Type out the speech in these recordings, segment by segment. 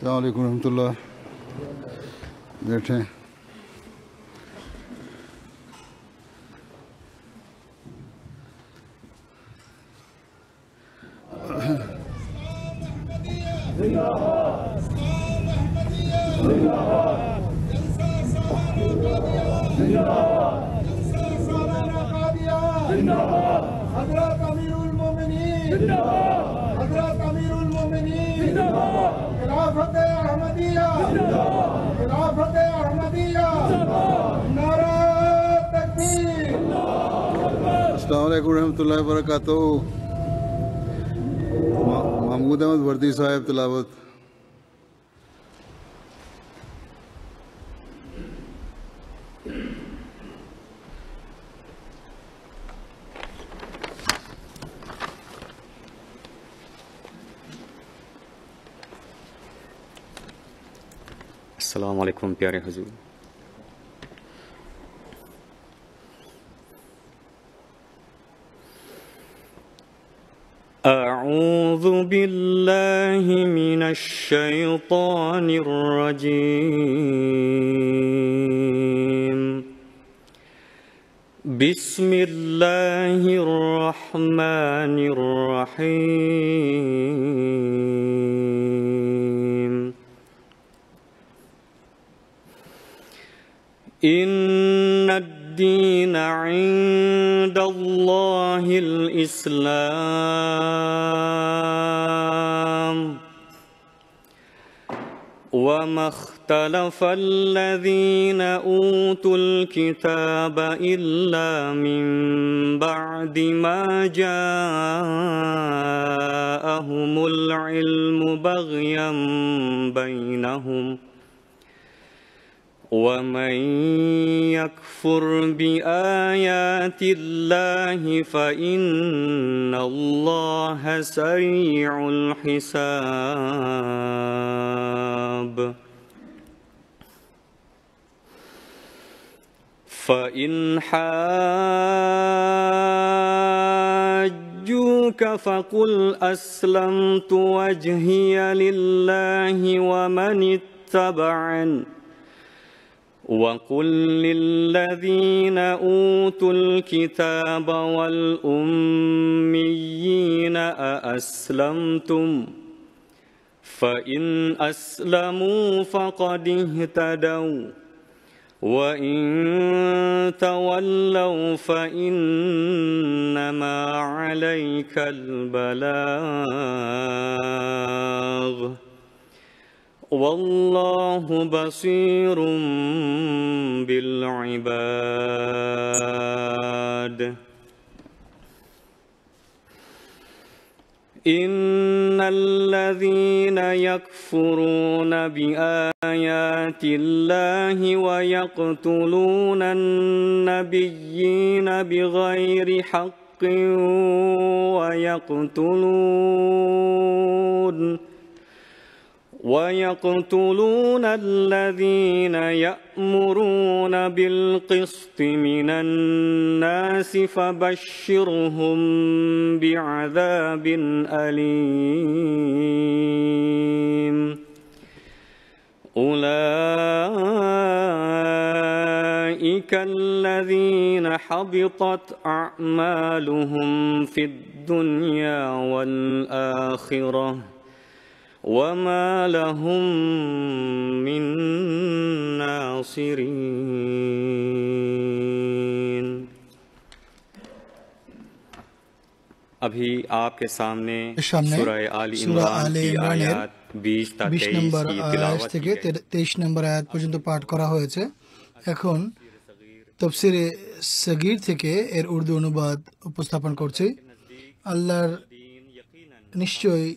अलैक् वरहमल्ला बैठे આખું پیاری حضور أعوذ بالله من الشيطان الرجيم بسم الله الرحمن الرحيم الإسلام وما اختلف الذين أوتوا الكتاب إلا من بعد ما جاءهم العلم بغيا بينهم ومن يكفر بآيات الله فإن الله سريع الحساب فإن حاجوك فقل أسلمت وجهي لله ومن اتبعن وقل للذين أوتوا الكتاب والأميين أأسلمتم فإن أسلموا فقد اهتدوا وإن تولوا فإنما عليك البلاغ والله بصير بالعباد إن الذين يكفرون بآيات الله ويقتلون النبيين بغير حق ويقتلون ويقتلون الذين يأمرون بالقسط من الناس فبشرهم بعذاب أليم أولئك الذين حبطت أعمالهم في الدنيا والآخرة وما لهم من ناصرين ابھی آپ کے سامنے سورہ آل عمران کی آیات بیس تا تیئیس থেকে তেইশ নম্বর আয়াত পর্যন্ত পাঠ করা হয়েছে এখন তফসিরে সগির থেকে এর উর্দু অনুবাদ উপস্থাপন করছি আল্লাহর নিশ্চয়ই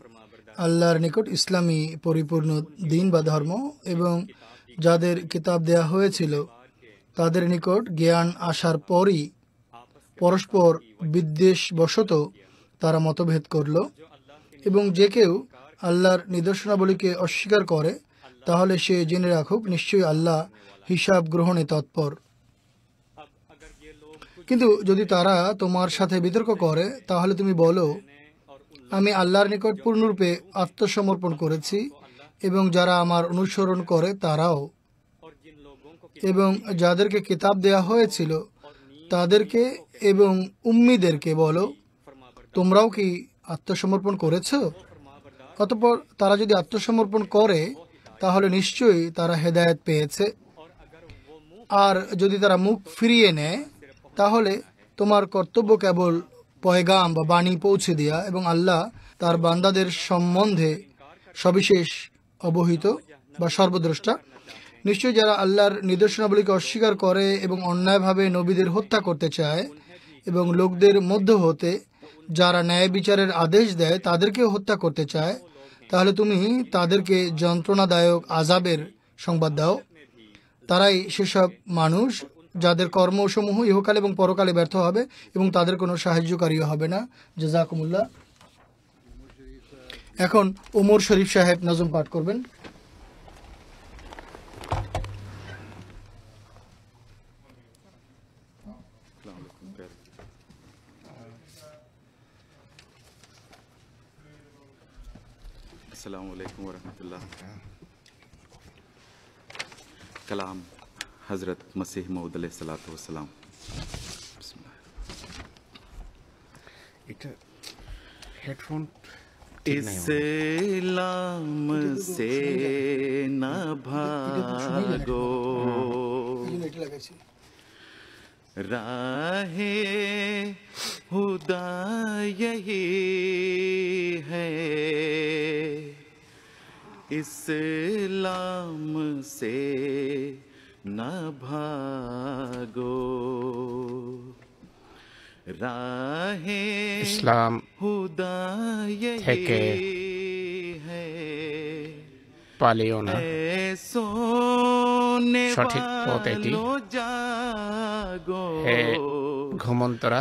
আল্লাহর নিকট ইসলামী পরিপূর্ণ দিন বা ধর্ম এবং যাদের কিতাব দেয়া হয়েছিল তাদের নিকট জ্ঞান আসার পরই পরস্পর বিদ্বেষবশত তারা মতভেদ করল এবং যে কেউ আল্লাহর নিদর্শনাবলীকে অস্বীকার করে তাহলে সে জেনে রাখুক নিশ্চয়ই আল্লাহ হিসাব গ্রহণে তৎপর কিন্তু যদি তারা তোমার সাথে বিতর্ক করে তাহলে তুমি বলো আমি আল্লাহর নিকট পূর্ণরূপে আত্মসমর্পণ করেছি এবং যারা আমার অনুসরণ করে তারাও এবং যাদেরকে কিতাব দেয়া হয়েছিল তাদেরকে এবং উম্মিদেরকে বলো তোমরাও কি আত্মসমর্পণ করেছ অতপর তারা যদি আত্মসমর্পণ করে তাহলে নিশ্চয়ই তারা হেদায়ত পেয়েছে আর যদি তারা মুখ ফিরিয়ে নেয় তাহলে তোমার কর্তব্য কেবল পয়গাম বা বাণী পৌঁছে দেয়া এবং আল্লাহ তার বান্দাদের সম্বন্ধে সবিশেষ অবহিত বা সর্বদ্রষ্টা নিশ্চয়ই যারা আল্লাহর নিদর্শনাবলীকে অস্বীকার করে এবং অন্যায়ভাবে নবীদের হত্যা করতে চায় এবং লোকদের মধ্য হতে যারা ন্যায় বিচারের আদেশ দেয় তাদেরকেও হত্যা করতে চায় তাহলে তুমি তাদেরকে যন্ত্রণাদায়ক আজাবের সংবাদ দাও তারাই সেসব মানুষ যাদের কর্মসমূহ ইহকাল এবং পরকালে ব্যর্থ হবে এবং তাদের কোনো সাহায্যকারীও হবে না জাজাকুমুল্লাহ এখন ওমর শরীফ সাহেব নজম পাঠ করবেন আসসালামু আলাইকুম ওরহমতুল্লাহ কালাম हज़रत मसीह वसलाम हेडफोन इस लाम से न भागो राहे हुदा यही है लाम से না রাহে ইসলাম থেকে পালিও না সঠিক পথ এটি ঘুমন্তরা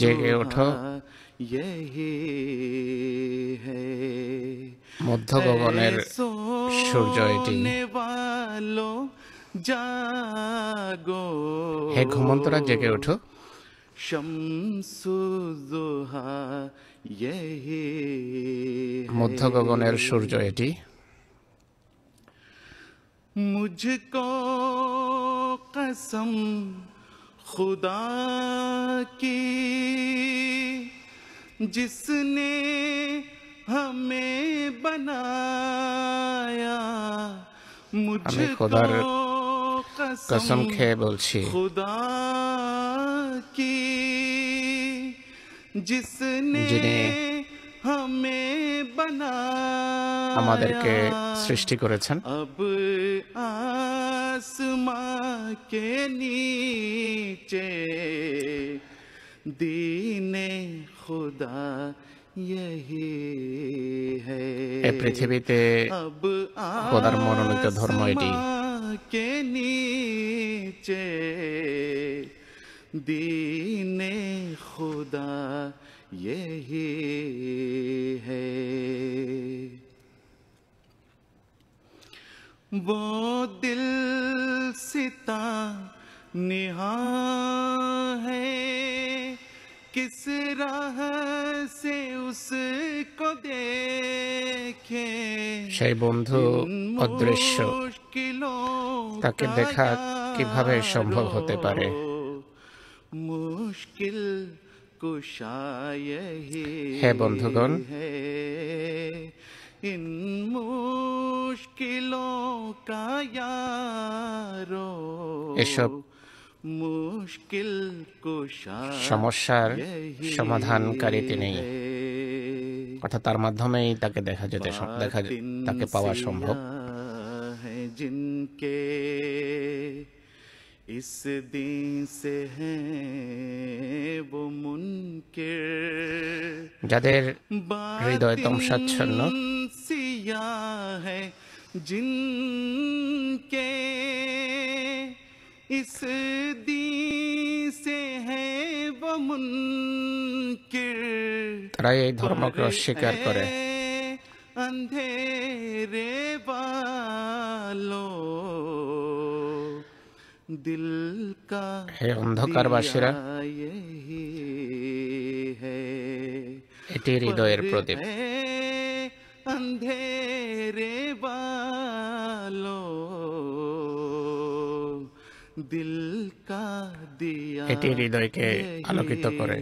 জেগে ওঠো মধ্য গগনের সূর্য এটি হে ঘুমন্তরা জেগে ওঠো মধ্য গগনের সূর্য এটি মুঝকো কসম খুদা কী जिसने हमें बनाया मुझे कसम, কসম খেয়ে বলছি खुदा की जिसने हमें बनाया सृष्टि সৃষ্টি করেছেন अब आसमा के नीचे दीने খুদা এ পৃথিবীতে খোদার মনোনীত ধর্ম এটি কে নিচে দিনে খুদা ইহি হে वो दिल सिता निहा है किस राह से उसको देखे সেই বন্ধু অদৃশ্য তাকে দেখা কিভাবে সম্ভব হতে পারে মুশকিল হে বন্ধুগণ ইন মুশকিলো এসব সমস্যার সমাধানকারী তিনি অর্থাৎ তার মাধ্যমেই তাকে দেখা যেতে দেখা তাকে পাওয়া সম্ভব জিনকে ইস দিন সে যাদের হৃদয় তমসাচ্ছন্ন জিনকে इस दी से है वो मुनकिर তারা এই ধর্মকে অস্বীকার করে অন্ধেরে বালো দিল কা হে অন্ধকারবাসীরা এটি হৃদয়ের প্রদীপ অন্ধেরে বালো এটি হৃদয়কে আলোকিত করে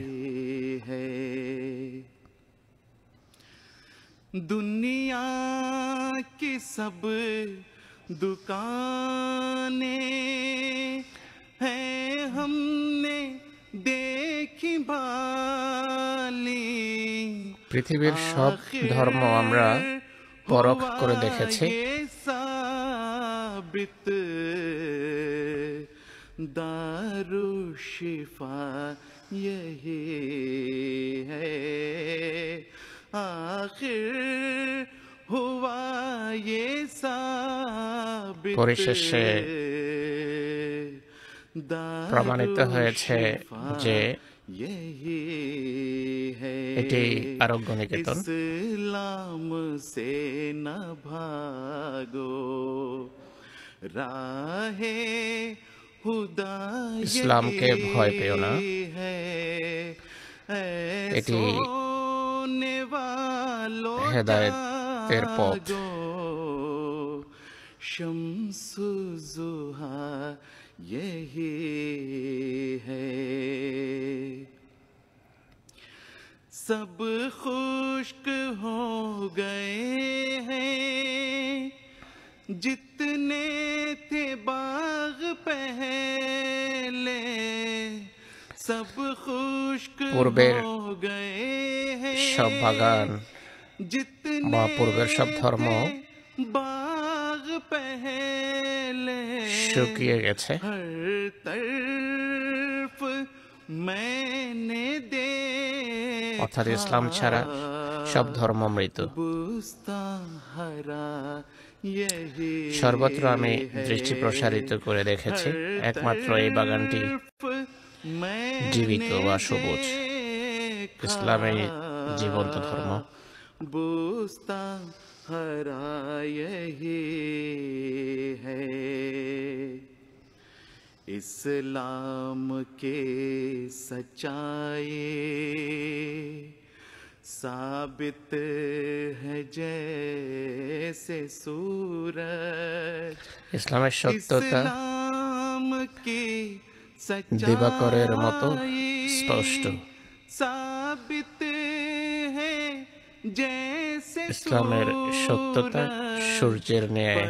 দুনিয়া কি সব দুকানে হমনে দেখি বালি পৃথিবীর সব ধর্ম আমরা পরখ করে দেখেছি दारु शिफा यही है आखिर हुआ ये साबित পরিশেষে প্রমাণিত হয়েছে যে এটি আরোগ্য নিকেতন ইসলাম সে না ভাগো রাহে इस्लाम के भय पे होना एटी हैदायत तेर पौध यही है सब खुश्क हो गए हैं जितने थे बाग पहले सब खुश्क हो गए সব বাগান বা পূর্বের সব ধর্ম শুকিয়ে গেছে অর্থাৎ ইসলাম ছাড়া সব ধর্ম মৃত সর্বত্র আমি দৃষ্টি প্রসারিত করে রেখেছি একমাত্র এই বাগানটি জীবিত বা সবুজ ইসলামে জীবন্ত ধর্ম ইসলাম কে সচায়ে साबित है जैसे सूरज ইসলামের সত্যতা দিবাকরের মতো স্পষ্ট ইসলামের সত্যতা সূর্যের ন্যায়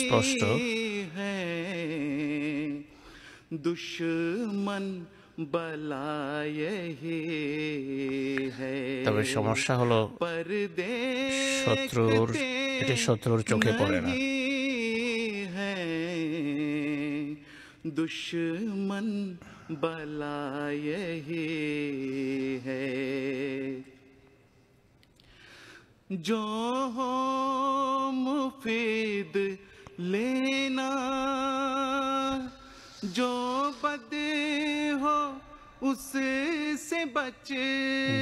স্পষ্ট দুশ্মন তবে সমস্যা হলো শত্রুর এটি শত্রুর চোখে পড়ে না দুশ্মন বলায় जो हो मुफीद लेना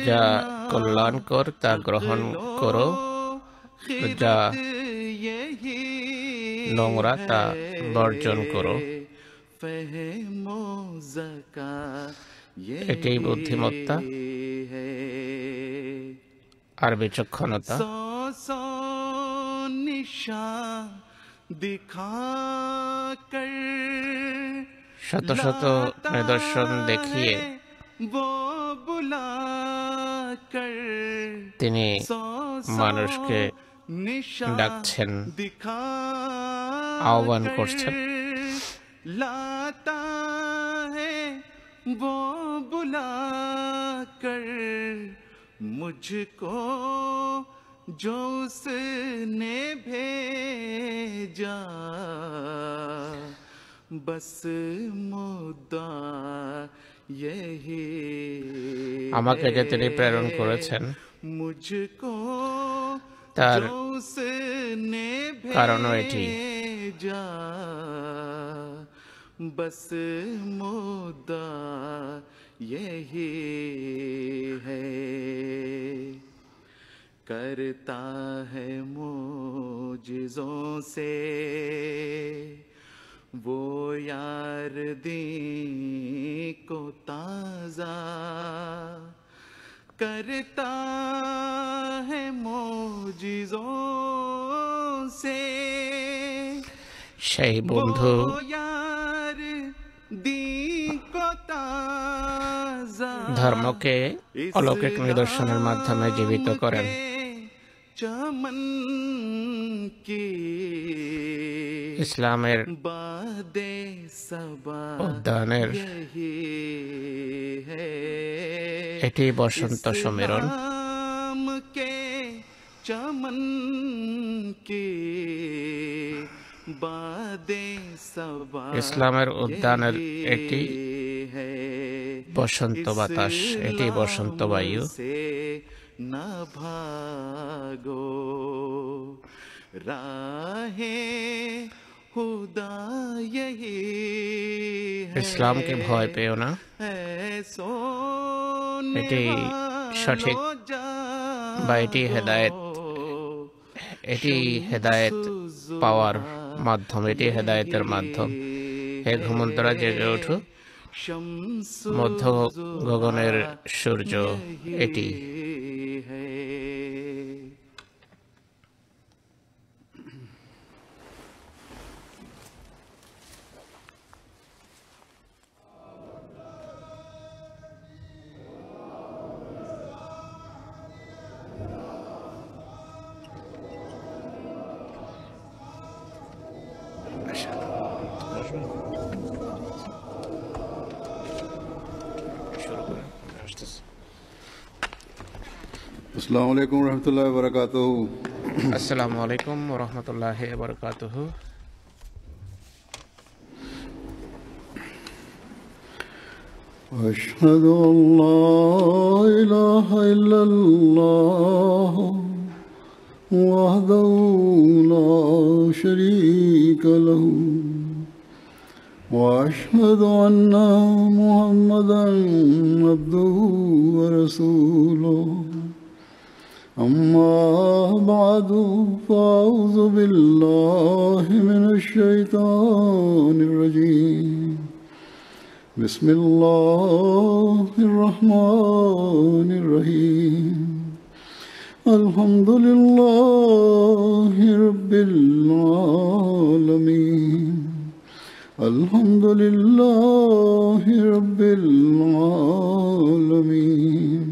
যা কর তা গ্রহণ করো যা নোংরা তা বর্জন করো এটাই বুদ্ধিমত্তা আর বিচক্ষণতা শত শত নিদর্শন দেখিয়ে তিনি মানুষকে ডাকছেন আহ্বান করছেন লাতা वो बुला कर मुझको जो भेजा बस আমাকে যে তিনি প্রেরণ করেছেন তার কারণ এটি বস মোদা करता है मोजिजों से वो यार दी को ताज़ा करता है मोजिजों से সেই বন্ধু ধর্মকে অলৌকিক নিদর্শনের মাধ্যমে জীবিত করেন ইসলামের উদ্যানের এটি বসন্ত সম্মেলন চমন কে ইসলামের উদ্যানের এটি বসন্ত বাতাস এটি বসন্ত বায়ু না ভাগো রাহে হুদা ইসলামকে ভয় পেও না এটি সঠিক বা এটি হেদায়েত এটি হেদায়েত পাওয়ার মাধ্যম এটি হেদায়েতের মাধ্যম হে ঘুমন্তরা জেগে উঠু মধ্য গগনের সূর্য এটি الله وبركاته السلام عليكم ورحمة الله وبركاته أشهد أن لا إله إلا الله وحده لا شريك له واشهد ان محمدا عبده ورسوله أما بعد فأعوذ بالله من الشيطان الرجيم بسم الله الرحمن الرحيم الحمد لله رب العالمين الحمد لله رب العالمين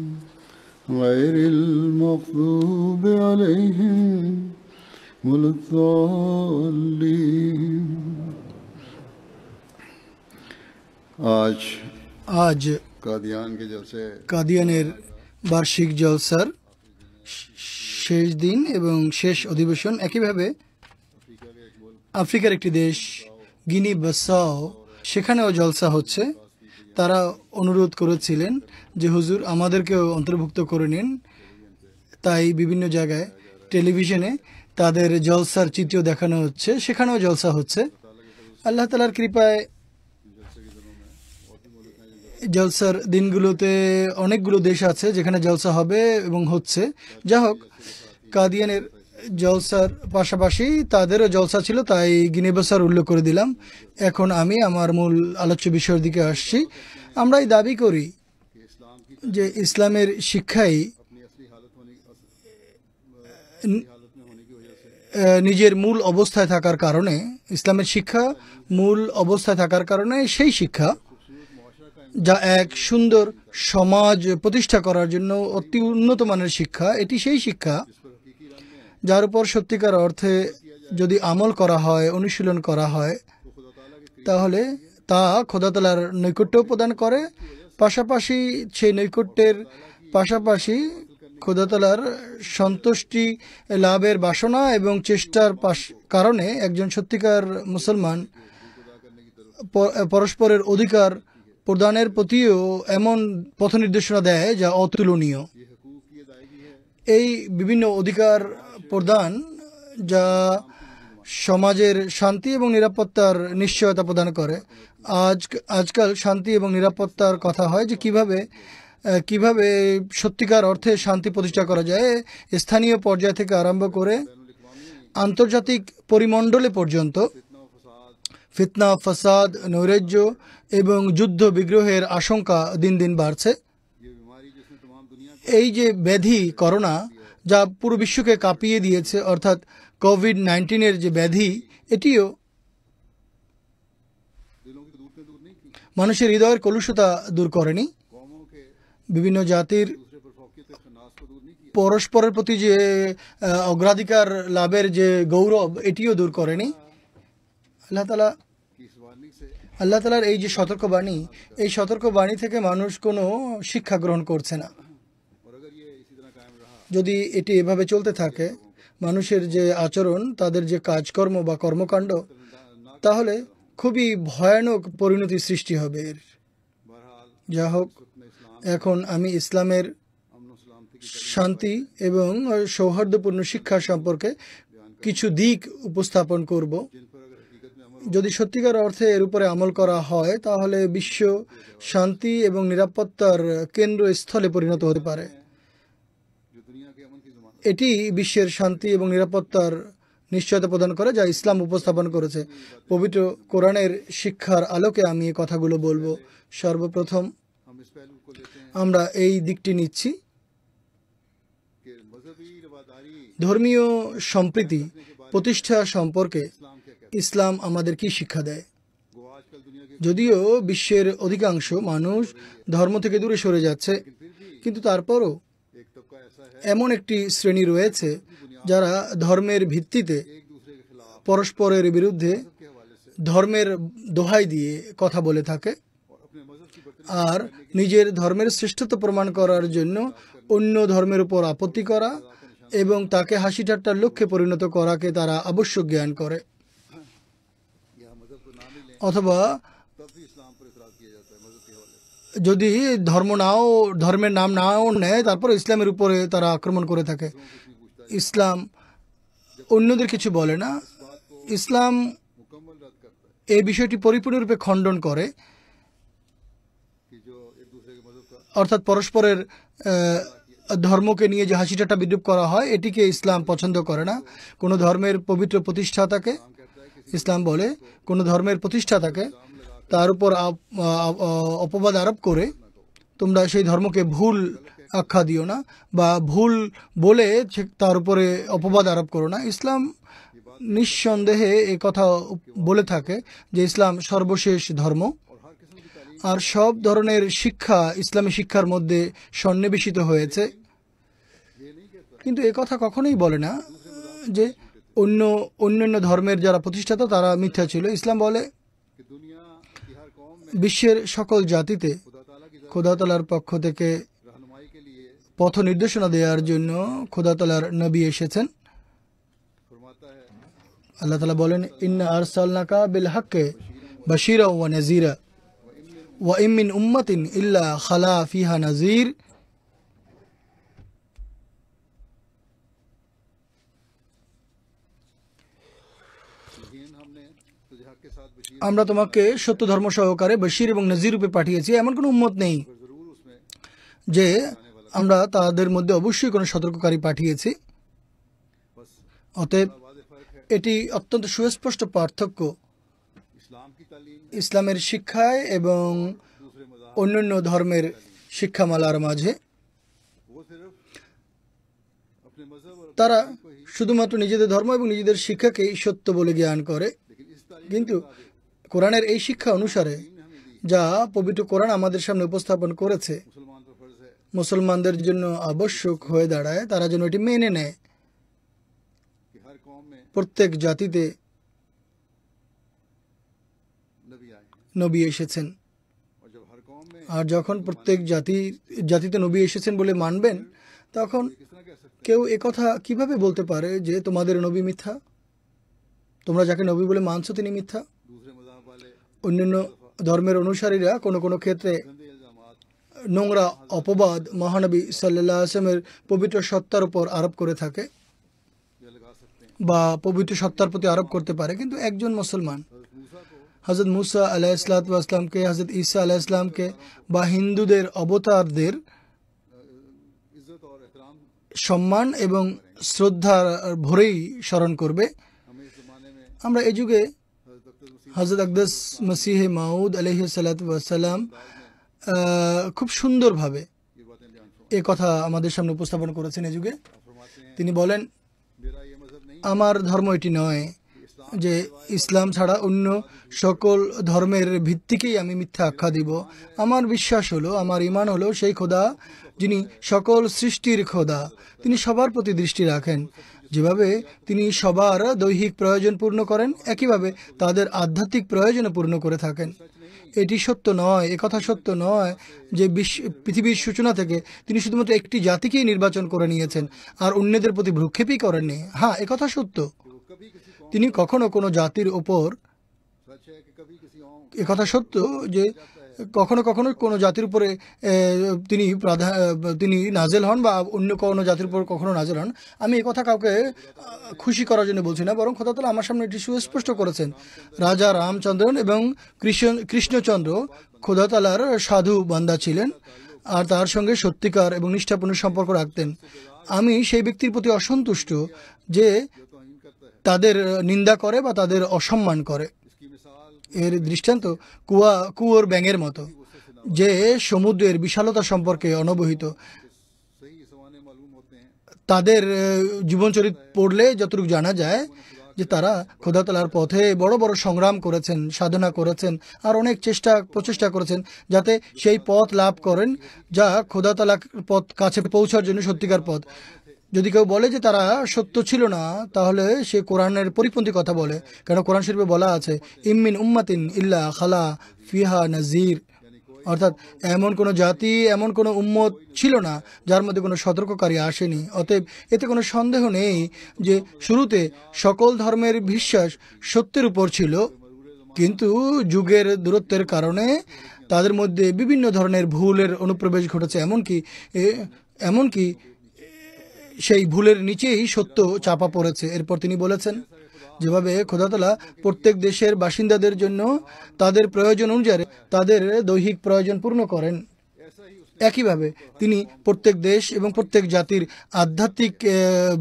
غير المغضوب عليهم ولا الضالين আজ আজ কাদিয়ানের বার্ষিক জলসার শেষ দিন এবং শেষ অধিবেশন একইভাবে আফ্রিকার একটি দেশ গিনি বাসাও সেখানেও জলসা হচ্ছে তারা অনুরোধ করেছিলেন যে হুজুর আমাদেরকে অন্তর্ভুক্ত করে নিন তাই বিভিন্ন জায়গায় টেলিভিশনে তাদের জলসার চিত্র দেখানো হচ্ছে সেখানেও জলসা হচ্ছে আল্লাহ তালার কৃপায় জলসার দিনগুলোতে অনেকগুলো দেশ আছে যেখানে জলসা হবে এবং হচ্ছে যা হোক কাদিয়ানের জলসার পাশাপাশি তাদেরও জলসা ছিল তাই গিনেবসার উল্লেখ করে দিলাম এখন আমি আমার মূল আলোচ্য বিষয়ের দিকে আসছি আমরাই দাবি করি যে ইসলামের শিক্ষাই নিজের মূল অবস্থায় থাকার কারণে ইসলামের শিক্ষা মূল অবস্থায় থাকার কারণে সেই শিক্ষা যা এক সুন্দর সমাজ প্রতিষ্ঠা করার জন্য অতি উন্নত মানের শিক্ষা এটি সেই শিক্ষা যার উপর সত্যিকার অর্থে যদি আমল করা হয় অনুশীলন করা হয় তাহলে তা খোদাতলার নৈকট্য প্রদান করে পাশাপাশি সেই নৈকট্যের পাশাপাশি খোদাতলার সন্তুষ্টি লাভের বাসনা এবং চেষ্টার কারণে একজন সত্যিকার মুসলমান পরস্পরের অধিকার প্রদানের প্রতিও এমন পথ নির্দেশনা দেয় যা অতুলনীয় এই বিভিন্ন অধিকার প্রদান যা সমাজের শান্তি এবং নিরাপত্তার নিশ্চয়তা প্রদান করে আজ আজকাল শান্তি এবং নিরাপত্তার কথা হয় যে কিভাবে কিভাবে সত্যিকার অর্থে শান্তি প্রতিষ্ঠা করা যায় স্থানীয় পর্যায় থেকে আরম্ভ করে আন্তর্জাতিক পরিমণ্ডলে পর্যন্ত ফিতনা ফাসাদ নৈরাজ্য এবং যুদ্ধ বিগ্রহের আশঙ্কা দিন দিন বাড়ছে এই যে ব্যাধি করোনা যা পুরো বিশ্বকে কাঁপিয়ে দিয়েছে অর্থাৎ কোভিড নাইন্টিনের যে ব্যাধি এটিও মানুষের হৃদয়ের কলুষতা দূর করেনি বিভিন্ন জাতির পরস্পরের প্রতি যে অগ্রাধিকার লাভের যে গৌরব এটিও দূর করেনি আল্লাহ তালা আল্লাহ তালার এই যে সতর্কবাণী এই সতর্কবাণী থেকে মানুষ কোনো শিক্ষা গ্রহণ করছে না যদি এটি এভাবে চলতে থাকে মানুষের যে আচরণ তাদের যে কাজকর্ম বা কর্মকাণ্ড তাহলে খুবই ভয়ানক পরিণতি সৃষ্টি হবে এর যা হোক এখন আমি ইসলামের শান্তি এবং সৌহার্দ্যপূর্ণ শিক্ষা সম্পর্কে কিছু দিক উপস্থাপন করব যদি সত্যিকার অর্থে এর উপরে আমল করা হয় তাহলে বিশ্ব শান্তি এবং নিরাপত্তার কেন্দ্রস্থলে পরিণত হতে পারে এটি বিশ্বের শান্তি এবং নিরাপত্তার নিশ্চয়তা প্রদান করে যা ইসলাম উপস্থাপন করেছে পবিত্র কোরআনের শিক্ষার আলোকে আমি এই কথাগুলো বলবো সর্বপ্রথম আমরা এই দিকটি নিচ্ছি ধর্মীয় সম্প্রীতি প্রতিষ্ঠা সম্পর্কে ইসলাম আমাদের কি শিক্ষা দেয় যদিও বিশ্বের অধিকাংশ মানুষ ধর্ম থেকে দূরে সরে যাচ্ছে কিন্তু তারপরও এমন একটি শ্রেণী রয়েছে যারা ধর্মের ভিত্তিতে পরস্পরের বিরুদ্ধে ধর্মের দোহাই দিয়ে কথা বলে থাকে আর নিজের ধর্মের শ্রেষ্ঠত্ব প্রমাণ করার জন্য অন্য ধর্মের উপর আপত্তি করা এবং তাকে হাসি ঠাট্টার লক্ষ্যে পরিণত করাকে তারা আবশ্যক জ্ঞান করে অথবা যদি ধর্ম নাও ধর্মের নাম নাও নেয় তারপর ইসলামের উপরে তারা আক্রমণ করে থাকে ইসলাম অন্যদের কিছু বলে না ইসলাম এই বিষয়টি পরিপূর্ণরূপে খণ্ডন করে অর্থাৎ পরস্পরের ধর্মকে নিয়ে যে হাসিটাটা বিদ্রুপ করা হয় এটিকে ইসলাম পছন্দ করে না কোনো ধর্মের পবিত্র প্রতিষ্ঠাতাকে ইসলাম বলে কোনো ধর্মের প্রতিষ্ঠাতাকে তার উপর অপবাদ আরোপ করে তোমরা সেই ধর্মকে ভুল আখ্যা দিও না বা ভুল বলে তার উপরে অপবাদ আরোপ করো না ইসলাম নিঃসন্দেহে এ কথা বলে থাকে যে ইসলাম সর্বশেষ ধর্ম আর সব ধরনের শিক্ষা ইসলামী শিক্ষার মধ্যে সন্নিবেশিত হয়েছে কিন্তু এ কথা কখনোই বলে না যে অন্য অন্যান্য ধর্মের যারা প্রতিষ্ঠাতা তারা মিথ্যা ছিল ইসলাম বলে বিশ্বের সকল জাতিতে খোদাতলার পক্ষ থেকে পথ নির্দেশনা দেওয়ার জন্য খোদাতলার নবী এসেছেন আল্লাহ তালা বলেন ইন্না আর সাল্লাকা বিল হাক্কে বাশিরা ওয়া নাজিরা ওয়া ইম্মিন উম্মাতিন ইল্লা খালা ফিহা নাজির আমরা তোমাকে সত্য ধর্ম সহকারে বশির এবং নজির রূপে পাঠিয়েছি এমন কোনো উম্মত নেই যে আমরা তাদের মধ্যে অবশ্যই কোনো সতর্ককারী পাঠিয়েছি অতএব এটি অত্যন্ত সুস্পষ্ট পার্থক্য ইসলামের শিক্ষায় এবং অন্যান্য ধর্মের শিক্ষামালার মাঝে তারা শুধুমাত্র নিজেদের ধর্ম এবং নিজেদের শিক্ষাকেই সত্য বলে জ্ঞান করে কিন্তু কোরআনের এই শিক্ষা অনুসারে যা পবিত্র কোরআন আমাদের সামনে উপস্থাপন করেছে মুসলমানদের জন্য আবশ্যক হয়ে দাঁড়ায় তারা যেন এটি মেনে নেয় প্রত্যেক জাতিতে নবী এসেছেন আর যখন প্রত্যেক জাতি জাতিতে নবী এসেছেন বলে মানবেন তখন কেউ কথা কিভাবে বলতে পারে যে তোমাদের নবী মিথ্যা তোমরা যাকে নবী বলে মানছো তিনি মিথ্যা অন্যান্য ধর্মের অনুসারীরা কোনো কোনো ক্ষেত্রে নোংরা অপবাদ মহানবী সাল্লা আসলামের পবিত্র সত্তার উপর আরোপ করে থাকে বা পবিত্র সত্তার প্রতি আরোপ করতে পারে কিন্তু একজন মুসলমান হজরত মুসা আলাহ ইসলাতামকে হজরত ঈসা আলাহ ইসলামকে বা হিন্দুদের অবতারদের সম্মান এবং শ্রদ্ধার ভরেই স্মরণ করবে আমরা এ যুগে হজরত আকদাস মসিহে মাউদ আলহি সালাতাম খুব সুন্দরভাবে এ কথা আমাদের সামনে উপস্থাপন করেছেন এ যুগে তিনি বলেন আমার ধর্ম এটি নয় যে ইসলাম ছাড়া অন্য সকল ধর্মের ভিত্তিকেই আমি মিথ্যা আখ্যা দিব আমার বিশ্বাস হলো আমার ইমান হলো সেই খোদা যিনি সকল সৃষ্টির খোদা তিনি সবার প্রতি দৃষ্টি রাখেন যেভাবে তিনি সবার দৈহিক প্রয়োজন পূর্ণ করেন একইভাবে তাদের আধ্যাত্মিক প্রয়োজনও পূর্ণ করে থাকেন এটি সত্য নয় একথা সত্য নয় যে বিশ্ব পৃথিবীর সূচনা থেকে তিনি শুধুমাত্র একটি জাতিকেই নির্বাচন করে নিয়েছেন আর অন্যদের প্রতি ভ্রুক্ষেপই করেননি হ্যাঁ একথা সত্য তিনি কখনো কোনো জাতির ওপর একথা সত্য যে কখনো কখনো কোনো জাতির উপরে তিনি প্রাধা তিনি নাজেল হন বা অন্য কোনো জাতির উপর কখনো নাজেল হন আমি এ কথা কাউকে খুশি করার জন্য বলছি না বরং খোদাতলা আমার সামনে এটি সুস্পষ্ট করেছেন রাজা রামচন্দ্রন এবং কৃষ্ণ কৃষ্ণচন্দ্র খোদাতালার সাধু বান্দা ছিলেন আর তার সঙ্গে সত্যিকার এবং নিষ্ঠাপূর্ণ সম্পর্ক রাখতেন আমি সেই ব্যক্তির প্রতি অসন্তুষ্ট যে তাদের নিন্দা করে বা তাদের অসম্মান করে এর দৃষ্টান্ত কুয়া কুয়োর ব্যাঙের মতো যে সমুদ্রের বিশালতা সম্পর্কে অনবহিত তাদের জীবনচরিত পড়লে যতটুকু জানা যায় যে তারা খোদাতলার পথে বড় বড় সংগ্রাম করেছেন সাধনা করেছেন আর অনেক চেষ্টা প্রচেষ্টা করেছেন যাতে সেই পথ লাভ করেন যা খোদাতলার পথ কাছে পৌঁছার জন্য সত্যিকার পথ যদি কেউ বলে যে তারা সত্য ছিল না তাহলে সে কোরআনের পরিপন্থী কথা বলে কেন কোরআন শরীফে বলা আছে ইম্মিন উম্মাতিন ইল্লা খালা ফিহা নাজির অর্থাৎ এমন কোনো জাতি এমন কোনো উম্মত ছিল না যার মধ্যে কোনো সতর্ককারী আসেনি অতএব এতে কোনো সন্দেহ নেই যে শুরুতে সকল ধর্মের বিশ্বাস সত্যের উপর ছিল কিন্তু যুগের দূরত্বের কারণে তাদের মধ্যে বিভিন্ন ধরনের ভুলের অনুপ্রবেশ ঘটেছে এমনকি এমনকি সেই ভুলের নিচেই সত্য চাপা পড়েছে এরপর তিনি বলেছেন যেভাবে খোদাতলা প্রত্যেক দেশের বাসিন্দাদের জন্য তাদের প্রয়োজন অনুযায়ী তাদের দৈহিক প্রয়োজন পূর্ণ করেন একইভাবে তিনি প্রত্যেক দেশ এবং প্রত্যেক জাতির আধ্যাত্মিক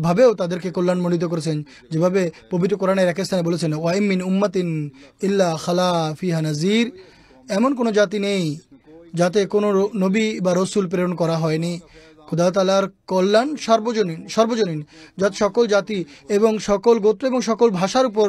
ভাবেও তাদেরকে কল্যাণমণ্ডিত করেছেন যেভাবে পবিত্র কোরআনের এক স্থানে বলেছেন ওয়াইমিন উম্মাতিন ইল্লা খালা ফিহা নাজির এমন কোনো জাতি নেই যাতে কোনো নবী বা রসুল প্রেরণ করা হয়নি খোদাতালার কল্যাণ সর্বজনীন সর্বজনীন যত সকল জাতি এবং সকল গোত্র এবং সকল ভাষার উপর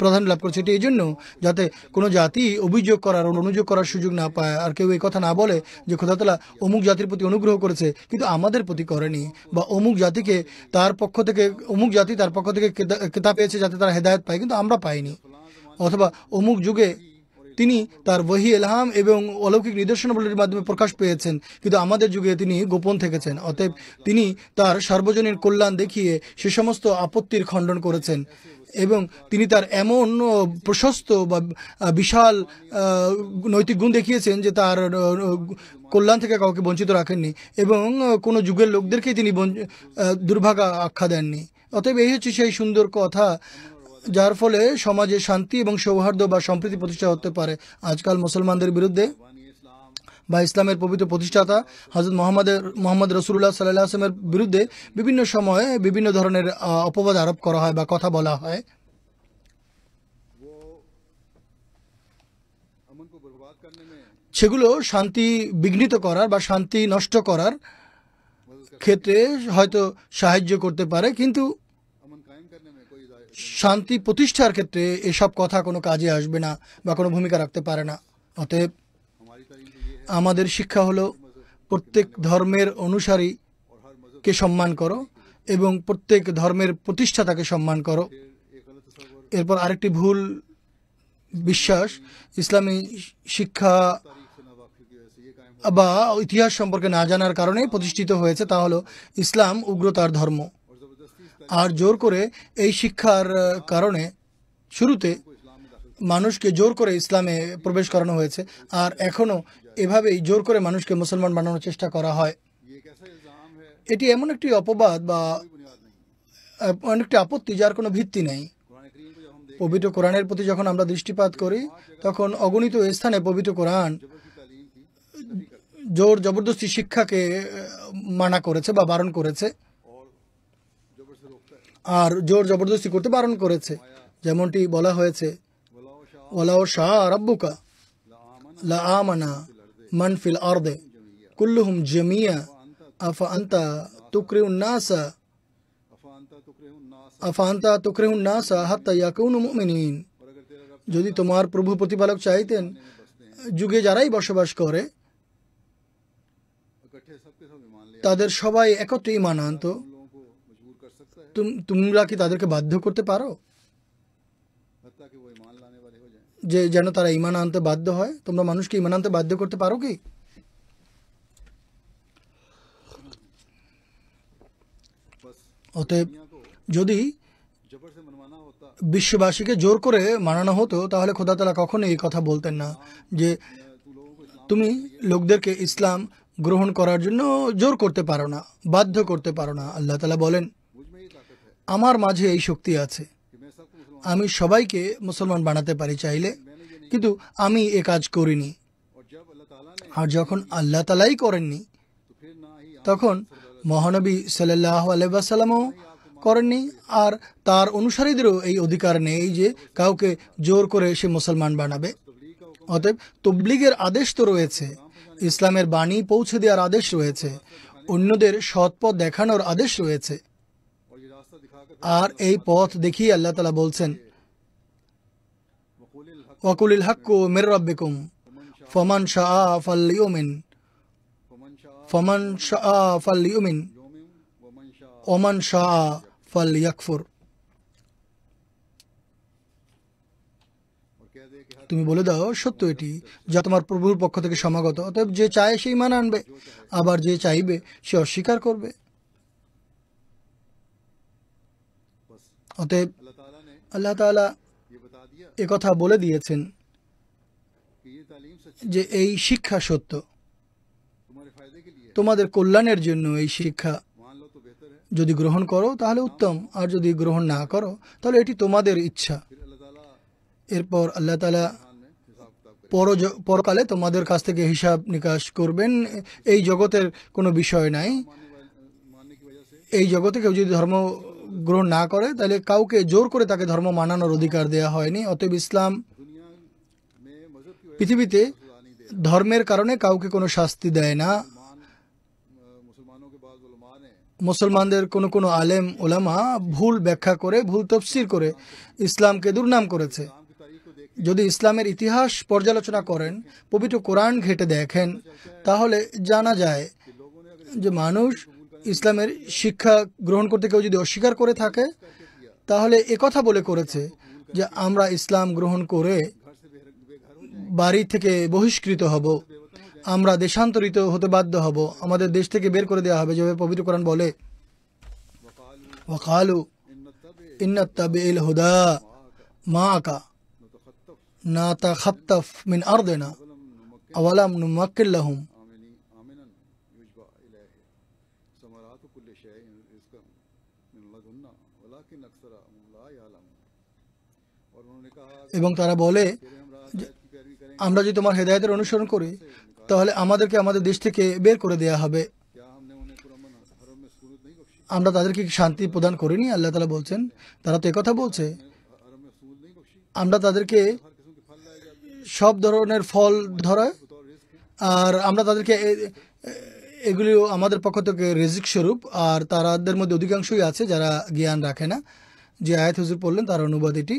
প্রাধান্য লাভ করছে এটি এই জন্য যাতে কোনো জাতি অভিযোগ করার অনুযোগ করার সুযোগ না পায় আর কেউ এই কথা না বলে যে খোদাতলা অমুক জাতির প্রতি অনুগ্রহ করেছে কিন্তু আমাদের প্রতি করেনি বা অমুক জাতিকে তার পক্ষ থেকে অমুক জাতি তার পক্ষ থেকে কেতা পেয়েছে যাতে তারা হেদায়ত পায় কিন্তু আমরা পাইনি অথবা অমুক যুগে তিনি তার বহি এলহাম এবং অলৌকিক নিদর্শনাবলীর মাধ্যমে প্রকাশ পেয়েছেন কিন্তু আমাদের যুগে তিনি গোপন থেকেছেন অতএব তিনি তার সার্বজনীন কল্যাণ দেখিয়ে সে সমস্ত আপত্তির খণ্ডন করেছেন এবং তিনি তার এমন প্রশস্ত বা বিশাল নৈতিক গুণ দেখিয়েছেন যে তার কল্যাণ থেকে কাউকে বঞ্চিত রাখেননি এবং কোনো যুগের লোকদেরকেই তিনি দুর্ভাগা আখ্যা দেননি অতএব এই হচ্ছে সেই সুন্দর কথা যার ফলে সমাজে শান্তি এবং সৌহার্দ্য বা সম্প্রীতি প্রতিষ্ঠা হতে পারে আজকাল মুসলমানদের বিরুদ্ধে বা ইসলামের পবিত্র প্রতিষ্ঠাতা হজরত মোহাম্মদের মোহাম্মদ রসুল্লাহ সাল্লাহ আসলামের বিরুদ্ধে বিভিন্ন সময়ে বিভিন্ন ধরনের অপবাদ আরোপ করা হয় বা কথা বলা হয় সেগুলো শান্তি বিঘ্নিত করার বা শান্তি নষ্ট করার ক্ষেত্রে হয়তো সাহায্য করতে পারে কিন্তু শান্তি প্রতিষ্ঠার ক্ষেত্রে এসব কথা কোনো কাজে আসবে না বা কোনো ভূমিকা রাখতে পারে না অতএব আমাদের শিক্ষা হলো প্রত্যেক ধর্মের অনুসারীকে সম্মান করো এবং প্রত্যেক ধর্মের প্রতিষ্ঠাতাকে সম্মান করো এরপর আরেকটি ভুল বিশ্বাস ইসলামী শিক্ষা বা ইতিহাস সম্পর্কে না জানার কারণে প্রতিষ্ঠিত হয়েছে তা হলো ইসলাম উগ্রতার ধর্ম আর জোর করে এই শিক্ষার কারণে শুরুতে মানুষকে জোর করে ইসলামে প্রবেশ করানো হয়েছে আর এখনও এভাবেই জোর করে মানুষকে মুসলমান বানানোর চেষ্টা করা হয় এটি এমন একটি অপবাদ বা এমন একটি আপত্তি যার কোনো ভিত্তি নেই পবিত্র কোরআনের প্রতি যখন আমরা দৃষ্টিপাত করি তখন অগণিত স্থানে পবিত্র কোরআন জোর জবরদস্তি শিক্ষাকে মানা করেছে বা বারণ করেছে আর জোর জবরদস্তি করতে বারণ করেছে যেমনটি বলা হয়েছে ওলাও শাহ রাব্বুকা লা আমানা মানফিল আর্দে কুল্লুহুম জমিয়া আফা আন্তা তুকরে উন্নাসা আফা আন্তা তুকরে উন্নাসা হাত্তা ইয়াকুন মুমিনিন যদি তোমার প্রভু প্রতিপালক চাইতেন যুগে যারাই বসবাস করে তাদের সবাই একত্রে ইমান আনত তোমরা কি তাদেরকে বাধ্য করতে পারো যে যেন তারা ইমান আনতে বাধ্য হয় তোমরা মানুষকে ইমান আনতে বাধ্য করতে পারো কি অতএব যদি বিশ্ববাসীকে জোর করে মানানো হতো তাহলে খোদা তালা কখনো এই কথা বলতেন না যে তুমি লোকদেরকে ইসলাম গ্রহণ করার জন্য জোর করতে পারো না বাধ্য করতে পারো না আল্লাহ তালা বলেন আমার মাঝে এই শক্তি আছে আমি সবাইকে মুসলমান বানাতে পারি চাইলে কিন্তু আমি এ কাজ করিনি আর যখন আল্লাহ তালাই করেননি তখন মহানবী সাল্লাহ আলহাসাল্লামও করেননি আর তার অনুসারীদেরও এই অধিকার নেই যে কাউকে জোর করে সে মুসলমান বানাবে অতএব তবলিগের আদেশ তো রয়েছে ইসলামের বাণী পৌঁছে দেওয়ার আদেশ রয়েছে অন্যদের সৎপথ দেখানোর আদেশ রয়েছে আর এই পথ দেখিয়ে আল্লাহ তালা বলছেন ওয়াকুলিল হাক্কু মির রব্বিকুম ফমান শাহ ফাল ইউমিন ফমান শাহ ফাল ইউমিন ওমান শাহ ফাল ইয়াকফুর তুমি বলে দাও সত্য এটি যা তোমার প্রভুর পক্ষ থেকে সমাগত অতএব যে চায় সেই মান আনবে আবার যে চাইবে সে অস্বীকার করবে অতএব আল্লাহ তালা কথা বলে দিয়েছেন যে এই শিক্ষা সত্য তোমাদের কল্যাণের জন্য এই শিক্ষা যদি গ্রহণ করো তাহলে উত্তম আর যদি গ্রহণ না করো তাহলে এটি তোমাদের ইচ্ছা এরপর আল্লাহ তালা পরকালে তোমাদের কাছ থেকে হিসাব নিকাশ করবেন এই জগতের কোনো বিষয় নাই এই জগতে কেউ যদি ধর্ম গ্রহণ না করে তাহলে কাউকে জোর করে তাকে ধর্ম মানানোর অধিকার দেয়া হয়নি অতএব ইসলাম পৃথিবীতে ধর্মের কারণে কাউকে কোনো শাস্তি দেয় না মুসলমানদের কোনো কোনো আলেম ওলামা ভুল ব্যাখ্যা করে ভুল তফসির করে ইসলামকে দুর্নাম করেছে যদি ইসলামের ইতিহাস পর্যালোচনা করেন পবিত্র কোরআন ঘেটে দেখেন তাহলে জানা যায় যে মানুষ ইসলামের শিক্ষা গ্রহণ করতে কেউ যদি অস্বীকার করে থাকে তাহলে কথা বলে করেছে যে আমরা ইসলাম গ্রহণ করে বাড়ি থেকে বহিষ্কৃত হব আমরা দেশান্তরিত হতে বাধ্য হব আমাদের দেশ থেকে বের করে দেওয়া হবে যেভাবে পবিত্র কোরআন বলে ওয়াকালু ইন্নাত্তাবিল হুদা মা আকা না তা খাত্তাফ মিন আর দেনা আওয়ালাম নুমাক্কিল্লাহুম এবং তারা বলে আমরা যদি তোমার হেদায়তের অনুসরণ করি তাহলে আমাদেরকে আমাদের দেশ থেকে বের করে দেয়া হবে আমরা তাদেরকে শান্তি প্রদান করিনি আল্লাহ তালা বলছেন তারা তো কথা বলছে আমরা তাদেরকে সব ধরনের ফল ধরায় আর আমরা তাদেরকে এগুলিও আমাদের পক্ষ থেকে রেজিক স্বরূপ আর তারাদের মধ্যে অধিকাংশই আছে যারা জ্ঞান রাখে না যে আয়াত হুজুর পড়লেন তার অনুবাদ এটি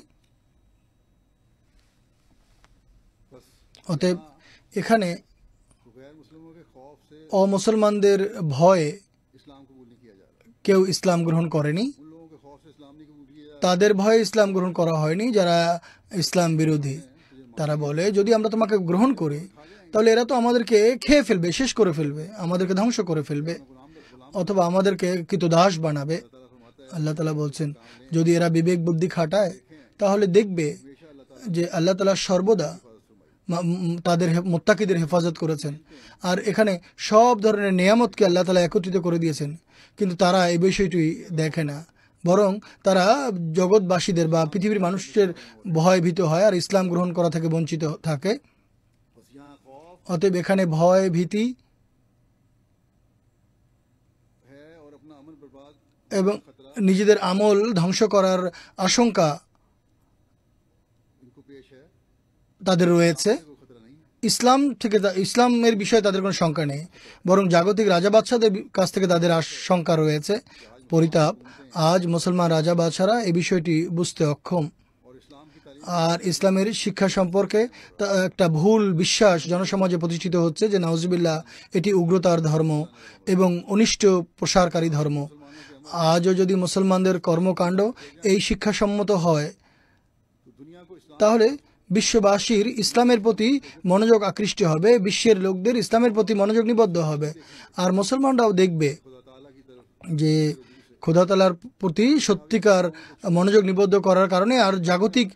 অতএব এখানে অমুসলমানদের ভয়ে কেউ ইসলাম গ্রহণ করেনি তাদের ভয়ে ইসলাম গ্রহণ করা হয়নি যারা ইসলাম বিরোধী তারা বলে যদি আমরা তোমাকে গ্রহণ করি তাহলে এরা তো আমাদেরকে খেয়ে ফেলবে শেষ করে ফেলবে আমাদেরকে ধ্বংস করে ফেলবে অথবা আমাদেরকে কৃতদাস বানাবে আল্লাহ তালা বলছেন যদি এরা বিবেক বুদ্ধি খাটায় তাহলে দেখবে যে আল্লাহ তালা সর্বদা তাদের মোত্তাকিদের হেফাজত করেছেন আর এখানে সব ধরনের নিয়ামতকে আল্লাহ তালা একত্রিত করে দিয়েছেন কিন্তু তারা এই বিষয়টি দেখে না বরং তারা জগৎবাসীদের বা পৃথিবীর মানুষের ভয় ভীত হয় আর ইসলাম গ্রহণ করা থেকে বঞ্চিত থাকে অতএব এখানে ভয় ভীতি এবং নিজেদের আমল ধ্বংস করার আশঙ্কা তাদের রয়েছে ইসলাম থেকে ইসলামের বিষয়ে তাদের কোনো শঙ্কা নেই বরং জাগতিক রাজা বাদশাদের কাছ থেকে তাদের আশঙ্কা রয়েছে পরিতাপ আজ মুসলমান রাজা বাদশারা এই বিষয়টি বুঝতে অক্ষম আর ইসলামের শিক্ষা সম্পর্কে একটা ভুল বিশ্বাস জনসমাজে প্রতিষ্ঠিত হচ্ছে যে নাউজবিল্লা এটি উগ্রতার ধর্ম এবং অনিষ্ট প্রসারকারী ধর্ম আজও যদি মুসলমানদের কর্মকাণ্ড এই শিক্ষাসম্মত হয় তাহলে বিশ্ববাসীর ইসলামের প্রতি মনোযোগ আকৃষ্ট হবে বিশ্বের লোকদের ইসলামের প্রতি মনোযোগ নিবদ্ধ হবে আর মুসলমানরাও দেখবে যে খোদাতালার প্রতি সত্যিকার মনোযোগ নিবদ্ধ করার কারণে আর জাগতিক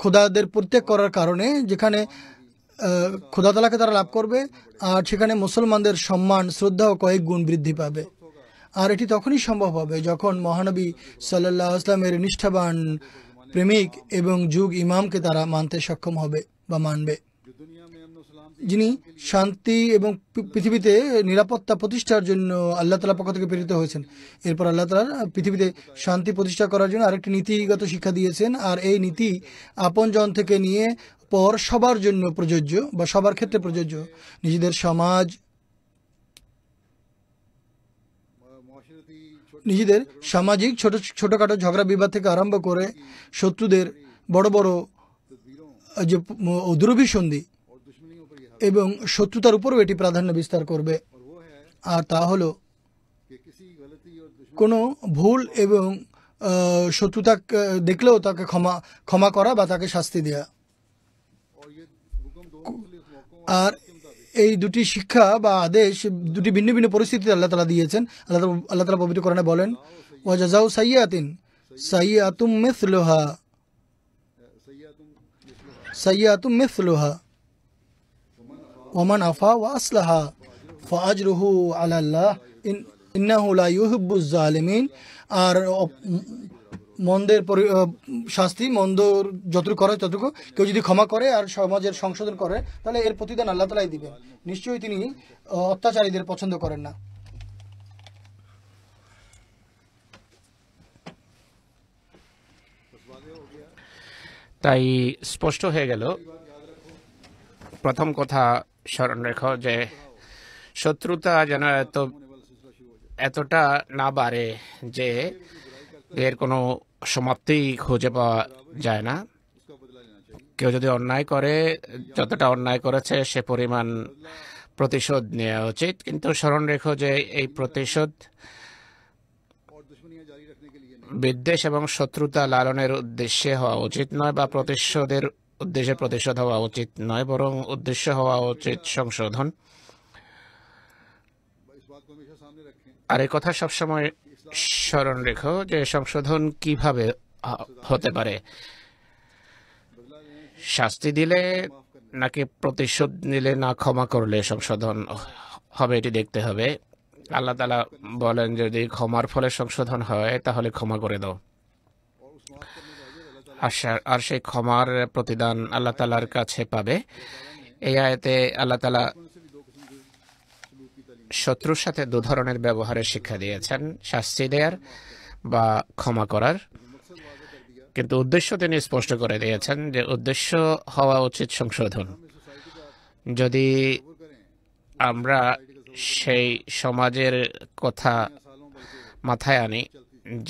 খোদাদের প্রত্যেক করার কারণে যেখানে খোদাতালাকে তারা লাভ করবে আর সেখানে মুসলমানদের সম্মান শ্রদ্ধা ও কয়েক গুণ বৃদ্ধি পাবে আর এটি তখনই সম্ভব হবে যখন মহানবী সাল্লাহ আসলামের নিষ্ঠাবান প্রেমিক এবং যুগ ইমামকে তারা মানতে সক্ষম হবে বা মানবে যিনি শান্তি এবং পৃথিবীতে নিরাপত্তা প্রতিষ্ঠার জন্য আল্লাহ তালা পক্ষ থেকে প্রেরিত হয়েছেন এরপর আল্লাহ তালা পৃথিবীতে শান্তি প্রতিষ্ঠা করার জন্য আরেকটি নীতিগত শিক্ষা দিয়েছেন আর এই নীতি আপনজন থেকে নিয়ে পর সবার জন্য প্রযোজ্য বা সবার ক্ষেত্রে প্রযোজ্য নিজেদের সমাজ নিজেদের সামাজিক ছোট ছোটোখাটো ঝগড়া বিবাদ থেকে আরম্ভ করে শত্রুদের বড় বড় যে দুরভিসন্ধি এবং শত্রুতার উপরও এটি প্রাধান্য বিস্তার করবে আর তা হলো কোনো ভুল এবং শত্রুতা দেখলেও তাকে ক্ষমা ক্ষমা করা বা তাকে শাস্তি দেওয়া আর এই দুটি শিক্ষা বা আদেশ দুটি ভিন্ন ভিন্ন পরিস্থিতিতে আল্লাহ তালা দিয়েছেন আল্লাহ আল্লাহ তালা পবিত্র কোরআনে বলেন ওয়াজাজাউ সাইয়াতিন সাইয়াতুম মিসলুহা সাইয়াতুম মিসলুহা ওমান আফা ওয়া আসলাহা ফাজরুহু আলাল্লাহ ইন্নাহু লা ইউহিব্বুজ জালিমিন আর মন্দের শাস্তি মন্দ যতটুকু করে ততটুকু কেউ যদি ক্ষমা করে আর সমাজের সংশোধন করে তাহলে এর প্রতিদান আল্লাহ তালাই দিবেন নিশ্চয়ই তিনি অত্যাচারীদের পছন্দ করেন না তাই স্পষ্ট হয়ে গেল প্রথম কথা স্মরণ রেখো যে শত্রুতা যেন এত এতটা না বাড়ে যে এর কোনো সমাপ্তি খুঁজে পাওয়া যায় না কেউ যদি অন্যায় করে যতটা অন্যায় করেছে সে পরিমাণ প্রতিশোধ নেওয়া উচিত কিন্তু স্মরণ রেখো যে এই প্রতিশোধ বিদ্বেষ এবং শত্রুতা লালনের উদ্দেশ্যে হওয়া উচিত নয় বা প্রতিশোধের উদ্দেশ্যে প্রতিশোধ হওয়া উচিত নয় বরং উদ্দেশ্য হওয়া উচিত সংশোধন আর এই কথা সবসময় স্মরণ রেখো যে সংশোধন কিভাবে হতে পারে শাস্তি দিলে নাকি প্রতিশোধ নিলে না ক্ষমা করলে সংশোধন হবে এটি দেখতে হবে আল্লাহ তালা বলেন যদি ক্ষমার ফলে সংশোধন হয় তাহলে ক্ষমা করে দাও আর সেই ক্ষমার প্রতিদান আল্লাহ তালার কাছে পাবে এই আয়তে আল্লাহ তালা শত্রুর সাথে দু ধরনের ব্যবহারের শিক্ষা দিয়েছেন শাস্তি দেয়ার বা ক্ষমা করার কিন্তু উদ্দেশ্য তিনি স্পষ্ট করে দিয়েছেন যে উদ্দেশ্য হওয়া উচিত সংশোধন যদি আমরা সেই সমাজের কথা মাথায় আনি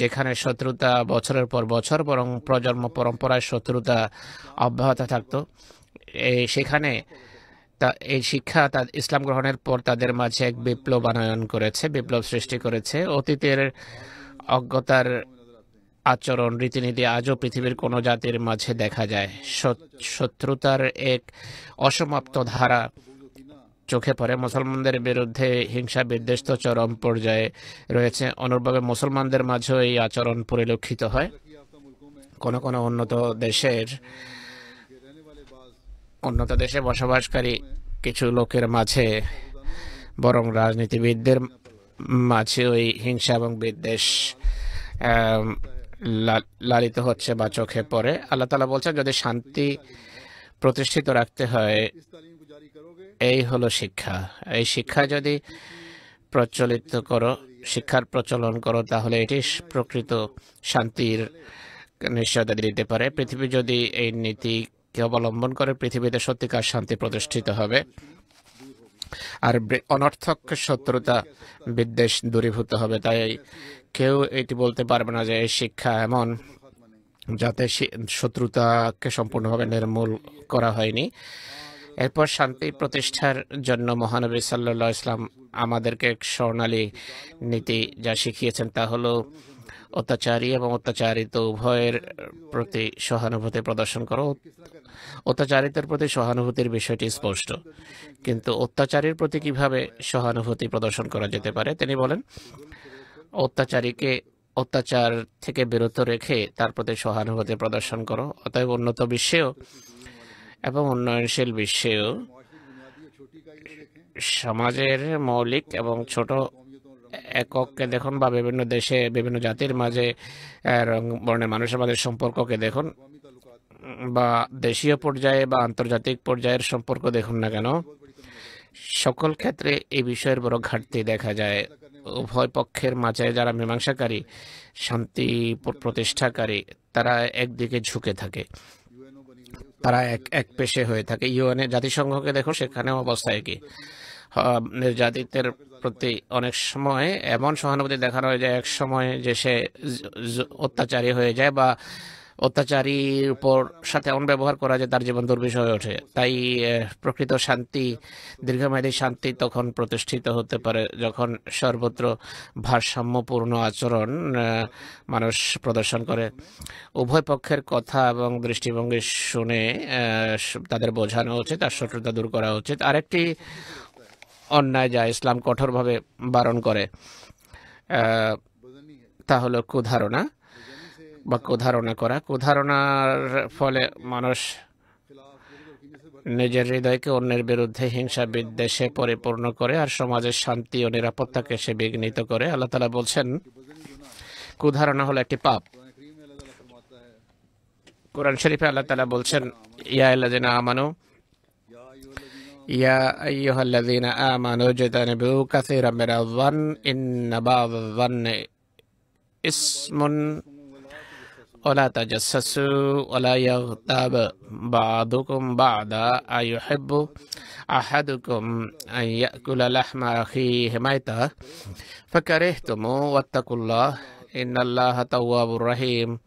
যেখানে শত্রুতা বছরের পর বছর বরং প্রজন্ম পরম্পরায় শত্রুতা অব্যাহত থাকতো সেখানে এই শিক্ষা তা ইসলাম গ্রহণের পর তাদের মাঝে এক বিপ্লব আনয়ন করেছে বিপ্লব সৃষ্টি করেছে অতীতের অজ্ঞতার আচরণ রীতিনীতি আজও পৃথিবীর কোনো জাতির মাঝে দেখা যায় শত্রুতার এক অসমাপ্ত ধারা চোখে পড়ে মুসলমানদের বিরুদ্ধে হিংসা বিদ্বেষ তো চরম পর্যায়ে রয়েছে অনুরভাবে মুসলমানদের মাঝেও এই আচরণ পরিলক্ষিত হয় কোনো কোনো উন্নত দেশের উন্নত দেশে বসবাসকারী কিছু লোকের মাঝে বরং রাজনীতিবিদদের মাঝে ওই হিংসা এবং বিদ্বেষ লালিত হচ্ছে বা চোখে পড়ে আল্লাহ তালা বলছেন যদি শান্তি প্রতিষ্ঠিত রাখতে হয় এই হলো শিক্ষা এই শিক্ষা যদি প্রচলিত করো শিক্ষার প্রচলন করো তাহলে এটি প্রকৃত শান্তির নিশ্চয়তা দিতে পারে পৃথিবী যদি এই নীতি কে অবলম্বন করে পৃথিবীতে সত্যিকার শান্তি প্রতিষ্ঠিত হবে আর অনর্থক শত্রুতা বিদ্বেষ দূরীভূত হবে তাই কেউ এটি বলতে পারবে না যে এই শিক্ষা এমন যাতে শত্রুতাকে সম্পূর্ণভাবে নির্মূল করা হয়নি এরপর শান্তি প্রতিষ্ঠার জন্য মহানবী সাল্লা ইসলাম আমাদেরকে এক স্বর্ণালী নীতি যা শিখিয়েছেন তা হলো অত্যাচারী এবং অত্যাচারিত উভয়ের প্রতি সহানুভূতি প্রদর্শন করো অত্যাচারিতের প্রতি সহানুভূতির বিষয়টি স্পষ্ট কিন্তু অত্যাচারীর প্রতি কিভাবে সহানুভূতি প্রদর্শন করা যেতে পারে তিনি বলেন অত্যাচারীকে অত্যাচার থেকে বিরত রেখে তার প্রতি সহানুভূতি প্রদর্শন করো অতএব উন্নত বিশ্বেও এবং উন্নয়নশীল বিশ্বেও সমাজের মৌলিক এবং ছোট এককে দেখুন বা বিভিন্ন দেশে বিভিন্ন জাতির মাঝে রং বর্ণের মানুষের মাঝে সম্পর্ককে দেখুন বা দেশীয় পর্যায়ে বা আন্তর্জাতিক পর্যায়ের সম্পর্ক দেখুন না কেন সকল ক্ষেত্রে এই বিষয়ের বড় ঘাটতি দেখা যায় উভয় পক্ষের মাঝে যারা মীমাংসাকারী শান্তি প্রতিষ্ঠাকারী তারা একদিকে ঝুঁকে থাকে তারা এক এক পেশে হয়ে থাকে ইউএনএ জাতিসংঘকে দেখো সেখানেও অবস্থা একই নির্যাতিতের প্রতি অনেক সময় এমন সহানুভূতি দেখানো হয় যে এক সময় যে সে অত্যাচারী হয়ে যায় বা অত্যাচারীর উপর সাথে এমন ব্যবহার করা যায় তার জীবন দুর্বিষ হয়ে ওঠে তাই প্রকৃত শান্তি দীর্ঘমেয়াদী শান্তি তখন প্রতিষ্ঠিত হতে পারে যখন সর্বত্র ভারসাম্যপূর্ণ আচরণ মানুষ প্রদর্শন করে উভয় পক্ষের কথা এবং দৃষ্টিভঙ্গি শুনে তাদের বোঝানো উচিত আর শত্রুতা দূর করা উচিত আরেকটি অন্যায় যা ইসলাম কঠোরভাবে বারণ করে তা হলো কুধারণা বা কুধারণা করা কুধারণার ফলে মানুষ নিজের হৃদয়কে অন্যের বিরুদ্ধে হিংসা বিদ্বেষে পরিপূর্ণ করে আর সমাজের শান্তি ও নিরাপত্তাকে সে বিঘ্নিত করে আল্লাহ তালা বলছেন কুধারণা হলো একটি পাপ কোরআন শরীফে আল্লাহ তালা বলছেন ইয়া আল্লাহ আমানু يا أيها الذين آمنوا اجتنبوا كثيرا من الظن إن بعض الظن اسم ولا تجسسوا ولا يغتاب بعضكم بعضا أيحب أحدكم أن يأكل لحم أخيه ميتا فكرهتموه واتقوا الله إن الله تواب رحيم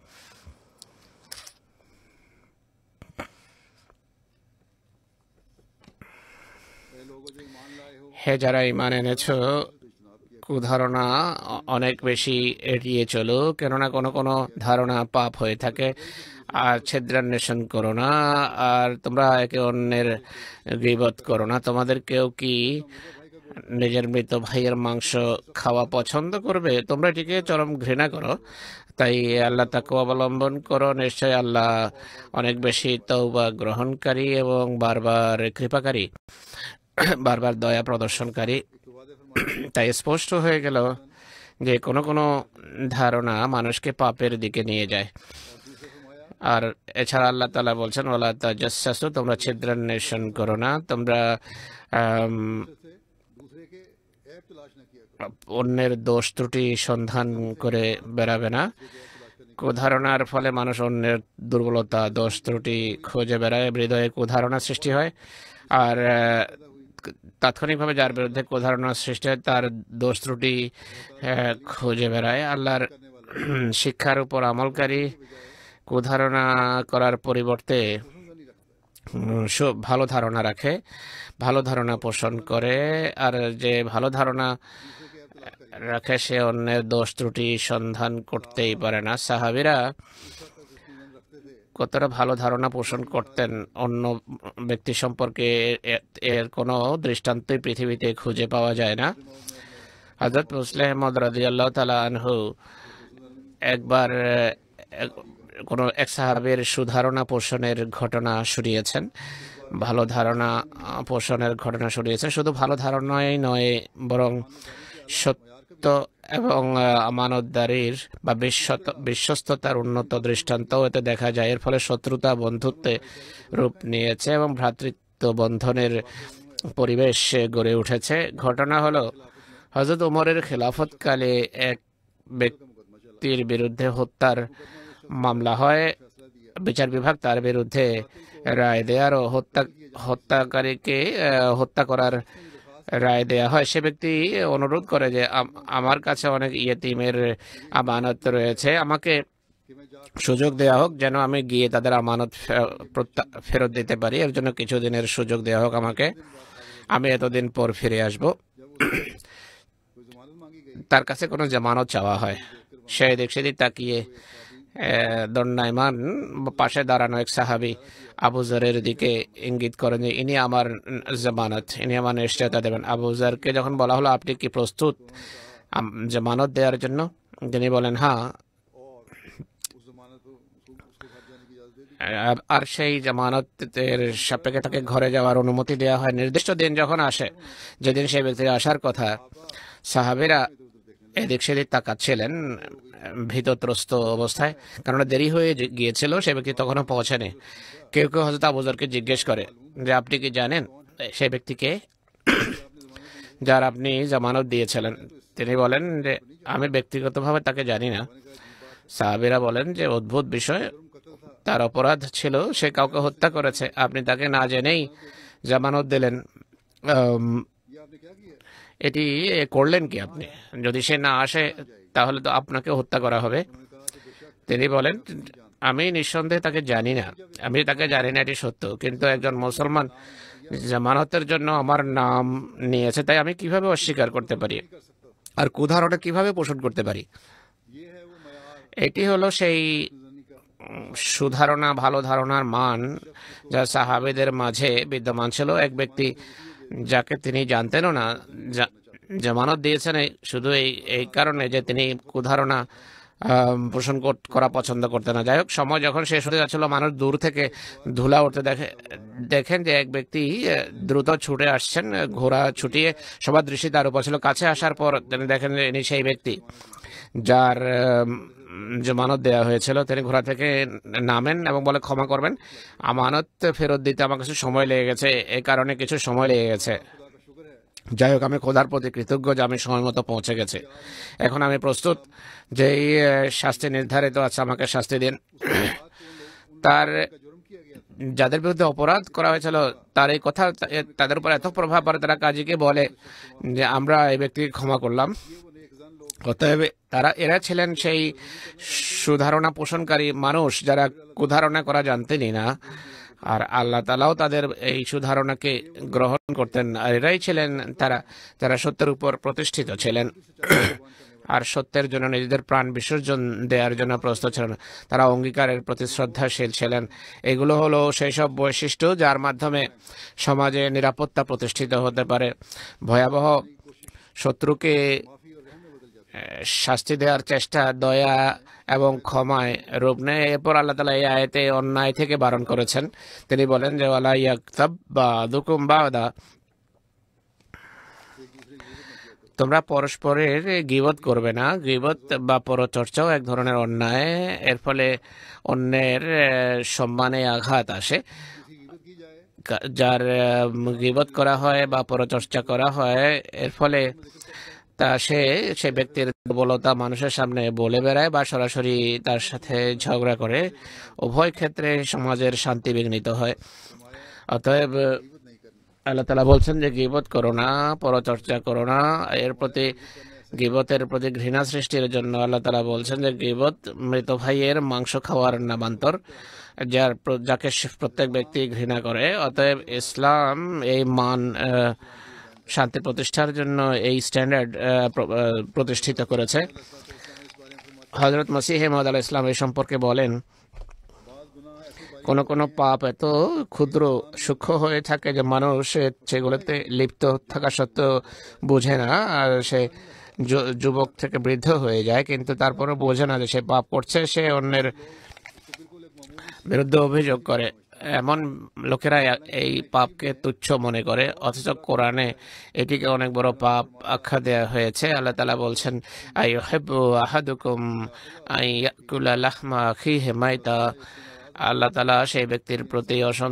হে যারা ইমান এনেছ কুধারণা অনেক বেশি এড়িয়ে চলো কেননা কোনো কোনো ধারণা পাপ হয়ে থাকে আর ছেদ্রান্বেষণ করো না আর তোমরা একে অন্যের বিবদ করো না তোমাদের কেউ কি নিজের মৃত ভাইয়ের মাংস খাওয়া পছন্দ করবে তোমরা এটিকে চরম ঘৃণা করো তাই আল্লাহ তাকে অবলম্বন করো নিশ্চয় আল্লাহ অনেক বেশি তৌবা গ্রহণকারী এবং বারবার কৃপাকারী বারবার দয়া প্রদর্শনকারী তাই স্পষ্ট হয়ে গেল যে কোনো কোনো ধারণা মানুষকে পাপের দিকে নিয়ে যায় আর এছাড়া আল্লাহ তালা বলছেন ওলা তাজাসু তোমরা ছিদ্রান্বেষণ করো না তোমরা অন্যের দোষ ত্রুটি সন্ধান করে বেড়াবে না কুধারণার ফলে মানুষ অন্যের দুর্বলতা দোষ ত্রুটি খুঁজে বেড়ায় হৃদয়ে কুধারণা সৃষ্টি হয় আর তাৎক্ষণিকভাবে যার বিরুদ্ধে কোধারণা সৃষ্টি হয় তার দোষ ত্রুটি খুঁজে বেড়ায় আল্লাহর শিক্ষার উপর আমলকারী কুধারণা করার পরিবর্তে সব ভালো ধারণা রাখে ভালো ধারণা পোষণ করে আর যে ভালো ধারণা রাখে সে অন্যের দোষ ত্রুটি সন্ধান করতেই পারে না সাহাবিরা কতটা ভালো ধারণা পোষণ করতেন অন্য ব্যক্তি সম্পর্কে এর কোনো দৃষ্টান্তই পৃথিবীতে খুঁজে পাওয়া যায় না হজরত মুসলিম রাজি আল্লাহ তালা আনহু একবার কোনো এক সাহাবের সুধারণা পোষণের ঘটনা শুনিয়েছেন ভালো ধারণা পোষণের ঘটনা শুনিয়েছেন শুধু ভালো ধারণাই নয় বরং সত্য এবং আমানতদারির বা বিশ্বস্ততার উন্নত দৃষ্টান্তও এতে দেখা যায় এর ফলে শত্রুতা বন্ধুত্বে রূপ নিয়েছে এবং ভ্রাতৃত্ব বন্ধনের পরিবেশ গড়ে উঠেছে ঘটনা হলো হজরত উমরের খেলাফতকালে এক ব্যক্তির বিরুদ্ধে হত্যার মামলা হয় বিচার বিভাগ তার বিরুদ্ধে রায় দেয়ার ও হত্যা হত্যাকারীকে হত্যা করার রায় দেয়া হয় সে ব্যক্তি অনুরোধ করে যে আমার কাছে অনেক ইয়েতিমের আমানত রয়েছে আমাকে সুযোগ দেওয়া হোক যেন আমি গিয়ে তাদের আমানত ফেরত দিতে পারি এর জন্য কিছু দিনের সুযোগ দেওয়া হোক আমাকে আমি এতদিন পর ফিরে আসব তার কাছে কোনো জামানত চাওয়া হয় সে দিক সেদিক তাকিয়ে দণ্ডায়মান পাশে দাঁড়ানো এক সাহাবি আবুজারের দিকে ইঙ্গিত করেন যে ইনি আমার জামানত ইনি আমার নিশ্চয়তা দেবেন আবুজারকে যখন বলা হলো আপনি কি প্রস্তুত জামানত দেওয়ার জন্য তিনি বলেন হ্যাঁ আর সেই জামানতের সাপেক্ষে তাকে ঘরে যাওয়ার অনুমতি দেওয়া হয় নির্দিষ্ট দিন যখন আসে যেদিন সেই ব্যক্তি আসার কথা সাহাবিরা এদিক সেদিক তাকাচ্ছিলেন ভীতত্রস্ত অবস্থায় কারণ দেরি হয়ে গিয়েছিল সে ব্যক্তি তখনও পৌঁছেনি কেউ কেউ হজরত আবুজরকে জিজ্ঞেস করে যে আপনি কি জানেন সে ব্যক্তিকে যার আপনি জামানত দিয়েছিলেন তিনি বলেন যে আমি ব্যক্তিগতভাবে তাকে জানি না সাহাবিরা বলেন যে অদ্ভুত বিষয় তার অপরাধ ছিল সে কাউকে হত্যা করেছে আপনি তাকে না জেনেই জামানত দিলেন এটি করলেন কি আপনি যদি সে না আসে তাহলে তো আপনাকে হত্যা করা হবে তিনি বলেন আমি নিঃসন্দেহে তাকে জানি না আমি তাকে জানি না এটি সত্য কিন্তু একজন মুসলমান জামানতের জন্য আমার নাম নিয়েছে তাই আমি কিভাবে অস্বীকার করতে পারি আর কুধারণা কিভাবে পোষণ করতে পারি এটি হলো সেই সুধারণা ভালো ধারণার মান যা সাহাবেদের মাঝে বিদ্যমান ছিল এক ব্যক্তি যাকে তিনি জানতেনও না জামানত দিয়েছেন শুধু এই এই কারণে যে তিনি কুধারণা পোষণ করা পছন্দ করতে না যাই হোক সময় যখন শেষ হতে যাচ্ছিল মানুষ দূর থেকে ধুলা উঠতে দেখে দেখেন যে এক ব্যক্তি দ্রুত ছুটে আসছেন ঘোড়া ছুটিয়ে সবার দৃষ্টি তার উপর ছিল কাছে আসার পর তিনি দেখেন ইনি সেই ব্যক্তি যার জমানত দেওয়া হয়েছিল তিনি ঘোড়া থেকে নামেন এবং বলে ক্ষমা করবেন আমানত ফেরত দিতে আমার কিছু সময় লেগে গেছে এ কারণে কিছু সময় লেগে গেছে যাই হোক আমি খোদার প্রতি কৃতজ্ঞ যে আমি সময় মতো পৌঁছে গেছি এখন আমি প্রস্তুত যে এই শাস্তি নির্ধারিত আছে আমাকে শাস্তি দিন তার যাদের বিরুদ্ধে অপরাধ করা হয়েছিল তার এই কথা তাদের উপর এত প্রভাব পড়ে তারা কাজীকে বলে যে আমরা এই ব্যক্তিকে ক্ষমা করলাম অতএব তারা এরা ছিলেন সেই সুধারণা পোষণকারী মানুষ যারা কুধারণা করা জানতেনই না আর আল্লাহ তালাও তাদের এই সুধারণাকে গ্রহণ করতেন আর এরাই ছিলেন তারা যারা সত্যের উপর প্রতিষ্ঠিত ছিলেন আর সত্যের জন্য নিজেদের প্রাণ বিসর্জন দেওয়ার জন্য প্রস্তুত ছিলেন তারা অঙ্গীকারের প্রতি শ্রদ্ধাশীল ছিলেন এগুলো হলো সেই সব বৈশিষ্ট্য যার মাধ্যমে সমাজে নিরাপত্তা প্রতিষ্ঠিত হতে পারে ভয়াবহ শত্রুকে শাস্তি দেওয়ার চেষ্টা দয়া এবং ক্ষমায় রূপ নেয় এরপর আল্লাহ তালা এই আয়তে অন্যায় থেকে বারণ করেছেন তিনি বলেন যে ওয়ালা ইয়াকতাব বা দুকুম বা তোমরা পরস্পরের গিবত করবে না গিবত বা পরচর্চাও এক ধরনের অন্যায় এর ফলে অন্যের সম্মানে আঘাত আসে যার গিবত করা হয় বা পরচর্চা করা হয় এর ফলে তা সে সে ব্যক্তির দুর্বলতা মানুষের সামনে বলে বেড়ায় বা সরাসরি তার সাথে ঝগড়া করে উভয় ক্ষেত্রে সমাজের শান্তি বিঘ্নিত হয় অতএব আল্লাহ তালা বলছেন যে গিবত করো না পরচর্চা করো না এর প্রতি গিবতের প্রতি ঘৃণা সৃষ্টির জন্য আল্লাহ তালা বলছেন যে গিবত মৃত ভাইয়ের মাংস খাওয়ার নামান্তর যার যাকে প্রত্যেক ব্যক্তি ঘৃণা করে অতএব ইসলাম এই মান শান্তি প্রতিষ্ঠার জন্য এই স্ট্যান্ডার্ড প্রতিষ্ঠিত করেছে হজরত মসিহ মদ আল ইসলাম এই সম্পর্কে বলেন কোনো কোনো পাপ এত ক্ষুদ্র সূক্ষ্ম হয়ে থাকে যে মানুষ সেগুলোতে লিপ্ত থাকা সত্ত্বেও বোঝে না আর সে যুবক থেকে বৃদ্ধ হয়ে যায় কিন্তু তারপরে বোঝে না যে সে পাপ করছে সে অন্যের বিরুদ্ধে অভিযোগ করে এমন লোকেরা এই পাপকে তুচ্ছ মনে করে অথচ কোরআনে এটিকে অনেক বড় পাপ আখ্যা দেওয়া হয়েছে আল্লাহ তালা বলছেন আই হেবু আহাদুকুম আই ইয়াকুলা লাহমা খি হেমাইতা আল্লাহ তালা সেই ব্যক্তির প্রতি অসন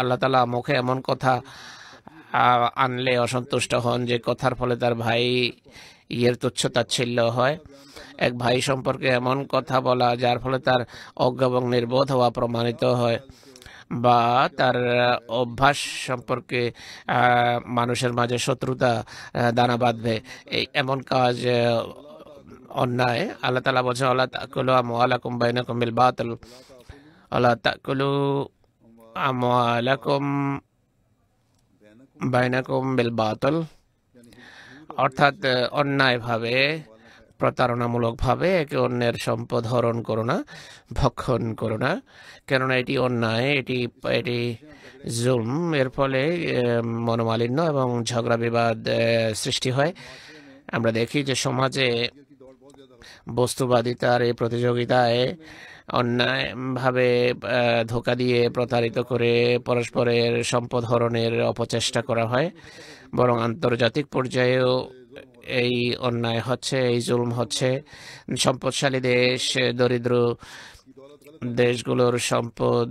আল্লাহ তালা মুখে এমন কথা আনলে অসন্তুষ্ট হন যে কথার ফলে তার ভাই ইয়ের তুচ্ছ তাচ্ছিল্য হয় এক ভাই সম্পর্কে এমন কথা বলা যার ফলে তার অজ্ঞ এবং নির্বোধ হওয়া প্রমাণিত হয় বা তার অভ্যাস সম্পর্কে মানুষের মাঝে শত্রুতা দানা বাঁধবে এই এমন কাজ অন্যায় আল্লাহ তালা বলছেন আল্লাহ তাকুলু আমালাকুম বাইনাকুম বিল বাতল আল্লাহ তাকুলু আমালাকুম বাইনাকুম বিল বাতল অর্থাৎ অন্যায়ভাবে প্রতারণামূলকভাবে একে অন্যের সম্পদ হরণ করো না ভক্ষণ করো না কেননা এটি অন্যায় এটি এটি জুম এর ফলে মনোমালিন্য এবং ঝগড়া বিবাদ সৃষ্টি হয় আমরা দেখি যে সমাজে বস্তুবাদিতার এই প্রতিযোগিতায় অন্যায়ভাবে ধোকা দিয়ে প্রতারিত করে পরস্পরের সম্পদ হরণের অপচেষ্টা করা হয় বরং আন্তর্জাতিক পর্যায়েও এই অন্যায় হচ্ছে এই জুলম হচ্ছে সম্পদশালী দেশ দরিদ্র দেশগুলোর সম্পদ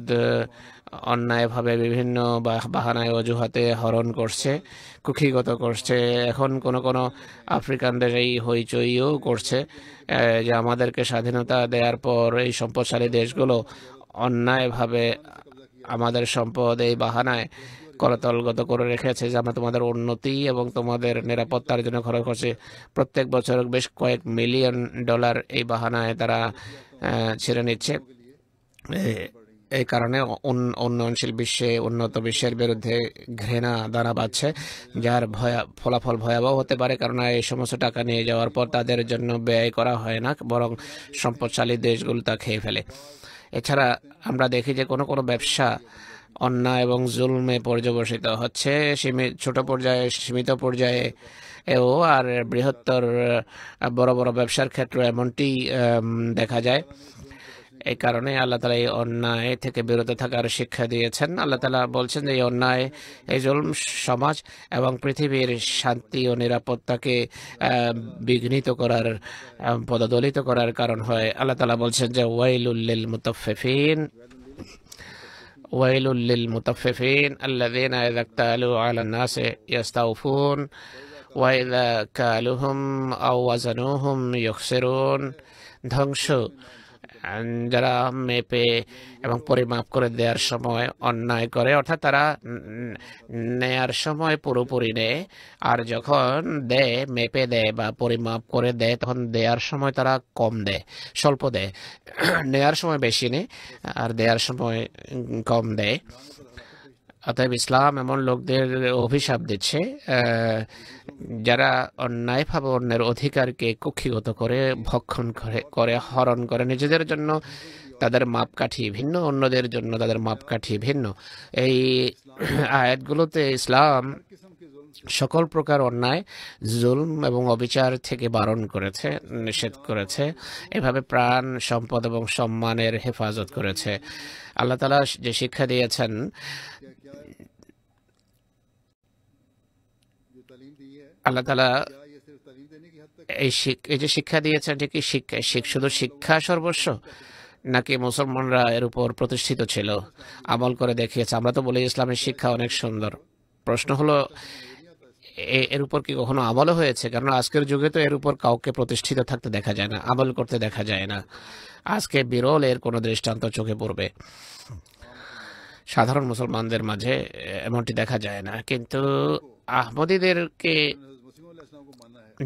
অন্যায়ভাবে বিভিন্ন বাহানায় অজুহাতে হরণ করছে কুক্ষিগত করছে এখন কোন কোন আফ্রিকান দেশ এই হইচইও করছে যে আমাদেরকে স্বাধীনতা দেওয়ার পর এই সম্পদশালী দেশগুলো অন্যায়ভাবে আমাদের সম্পদ এই বাহানায় করতলগত করে রেখেছে যে আমরা তোমাদের উন্নতি এবং তোমাদের নিরাপত্তার জন্য খরচ করছে প্রত্যেক বছর বেশ কয়েক মিলিয়ন ডলার এই বাহানায় তারা ছেড়ে নিচ্ছে এই কারণে উন্নয়নশীল বিশ্বে উন্নত বিশ্বের বিরুদ্ধে ঘৃণা দানা বাঁধছে যার ভয়া ফলাফল ভয়াবহ হতে পারে কারণ এই সমস্ত টাকা নিয়ে যাওয়ার পর তাদের জন্য ব্যয় করা হয় না বরং সম্পদশালী দেশগুলো তা খেয়ে ফেলে এছাড়া আমরা দেখি যে কোনো কোনো ব্যবসা অন্যায় এবং জুলমে পর্যবসিত হচ্ছে সীমিত ছোট পর্যায়ে সীমিত পর্যায়ে এও আর বৃহত্তর বড় বড় ব্যবসার ক্ষেত্রে এমনটি দেখা যায় এই কারণে আল্লাহ তালা এই অন্যায় থেকে বিরত থাকার শিক্ষা দিয়েছেন আল্লাহ তালা বলছেন যে এই অন্যায় এই জুলম সমাজ এবং পৃথিবীর শান্তি ও নিরাপত্তাকে বিঘ্নিত করার পদদলিত করার কারণ হয় আল্লাহ তালা বলছেন যে ওয়াইল উল্লিল মুতফেফিন ويل للمطففين الذين إذا اكتالوا على الناس يستوفون وإذا كالوهم أو وزنوهم يخسرون دهنشو যারা মেপে এবং পরিমাপ করে দেওয়ার সময় অন্যায় করে অর্থাৎ তারা নেয়ার সময় পুরোপুরি নেয় আর যখন দেয় মেপে দেয় বা পরিমাপ করে দেয় তখন দেওয়ার সময় তারা কম দেয় স্বল্প দেয় নেয়ার সময় বেশি নেয় আর দেওয়ার সময় কম দেয় অতএব ইসলাম এমন লোকদের অভিশাপ দিচ্ছে যারা অন্যায়ভাবে অন্যের অধিকারকে কক্ষিগত করে ভক্ষণ করে করে হরণ করে নিজেদের জন্য তাদের মাপকাঠি ভিন্ন অন্যদের জন্য তাদের মাপকাঠি ভিন্ন এই আয়াতগুলোতে ইসলাম সকল প্রকার অন্যায় জুলম এবং অবিচার থেকে বারণ করেছে নিষেধ করেছে এভাবে প্রাণ সম্পদ এবং সম্মানের হেফাজত করেছে আল্লাহ তালা যে শিক্ষা দিয়েছেন আল্লাহ তালা এই এই যে শিক্ষা দিয়েছেন যে কি শিক্ষা শুধু শিক্ষা সর্বস্ব নাকি মুসলমানরা এর উপর প্রতিষ্ঠিত ছিল আমল করে দেখিয়েছে আমরা তো বলি ইসলামের শিক্ষা অনেক সুন্দর প্রশ্ন হলো এর উপর কি কখনো আমলও হয়েছে কারণ আজকের যুগে তো এর উপর কাউকে প্রতিষ্ঠিত থাকতে দেখা যায় না আমল করতে দেখা যায় না আজকে বিরল এর কোনো দৃষ্টান্ত চোখে পড়বে সাধারণ মুসলমানদের মাঝে এমনটি দেখা যায় না কিন্তু আহমদীদেরকে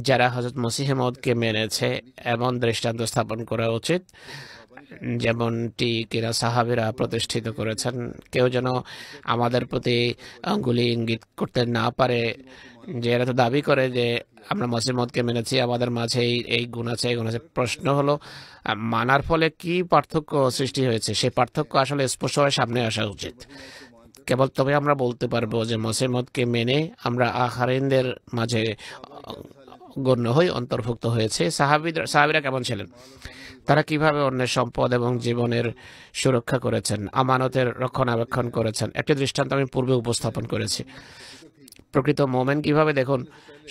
যারা হজরত মসিহমদকে মেনেছে এমন দৃষ্টান্ত স্থাপন করা উচিত যেমনটি কিনা সাহাবিরা প্রতিষ্ঠিত করেছেন কেউ যেন আমাদের প্রতি আঙ্গুলি ইঙ্গিত করতে না পারে যে এরা তো দাবি করে যে আমরা মসিমদকে মেনেছি আমাদের মাঝে এই গুণ আছে এই গুণ আছে প্রশ্ন হলো মানার ফলে কি পার্থক্য সৃষ্টি হয়েছে সেই পার্থক্য আসলে স্পষ্টভাবে সামনে আসা উচিত কেবল তবে আমরা বলতে পারবো যে মসিমদকে মেনে আমরা আহারিনদের মাঝে গণ্য হয়ে অন্তর্ভুক্ত হয়েছে সাহাবিরা সাহাবিরা কেমন ছিলেন তারা কিভাবে অন্যের সম্পদ এবং জীবনের সুরক্ষা করেছেন আমানতের রক্ষণাবেক্ষণ করেছেন একটি দৃষ্টান্ত আমি পূর্বে উপস্থাপন করেছি প্রকৃত মোমেন কিভাবে দেখুন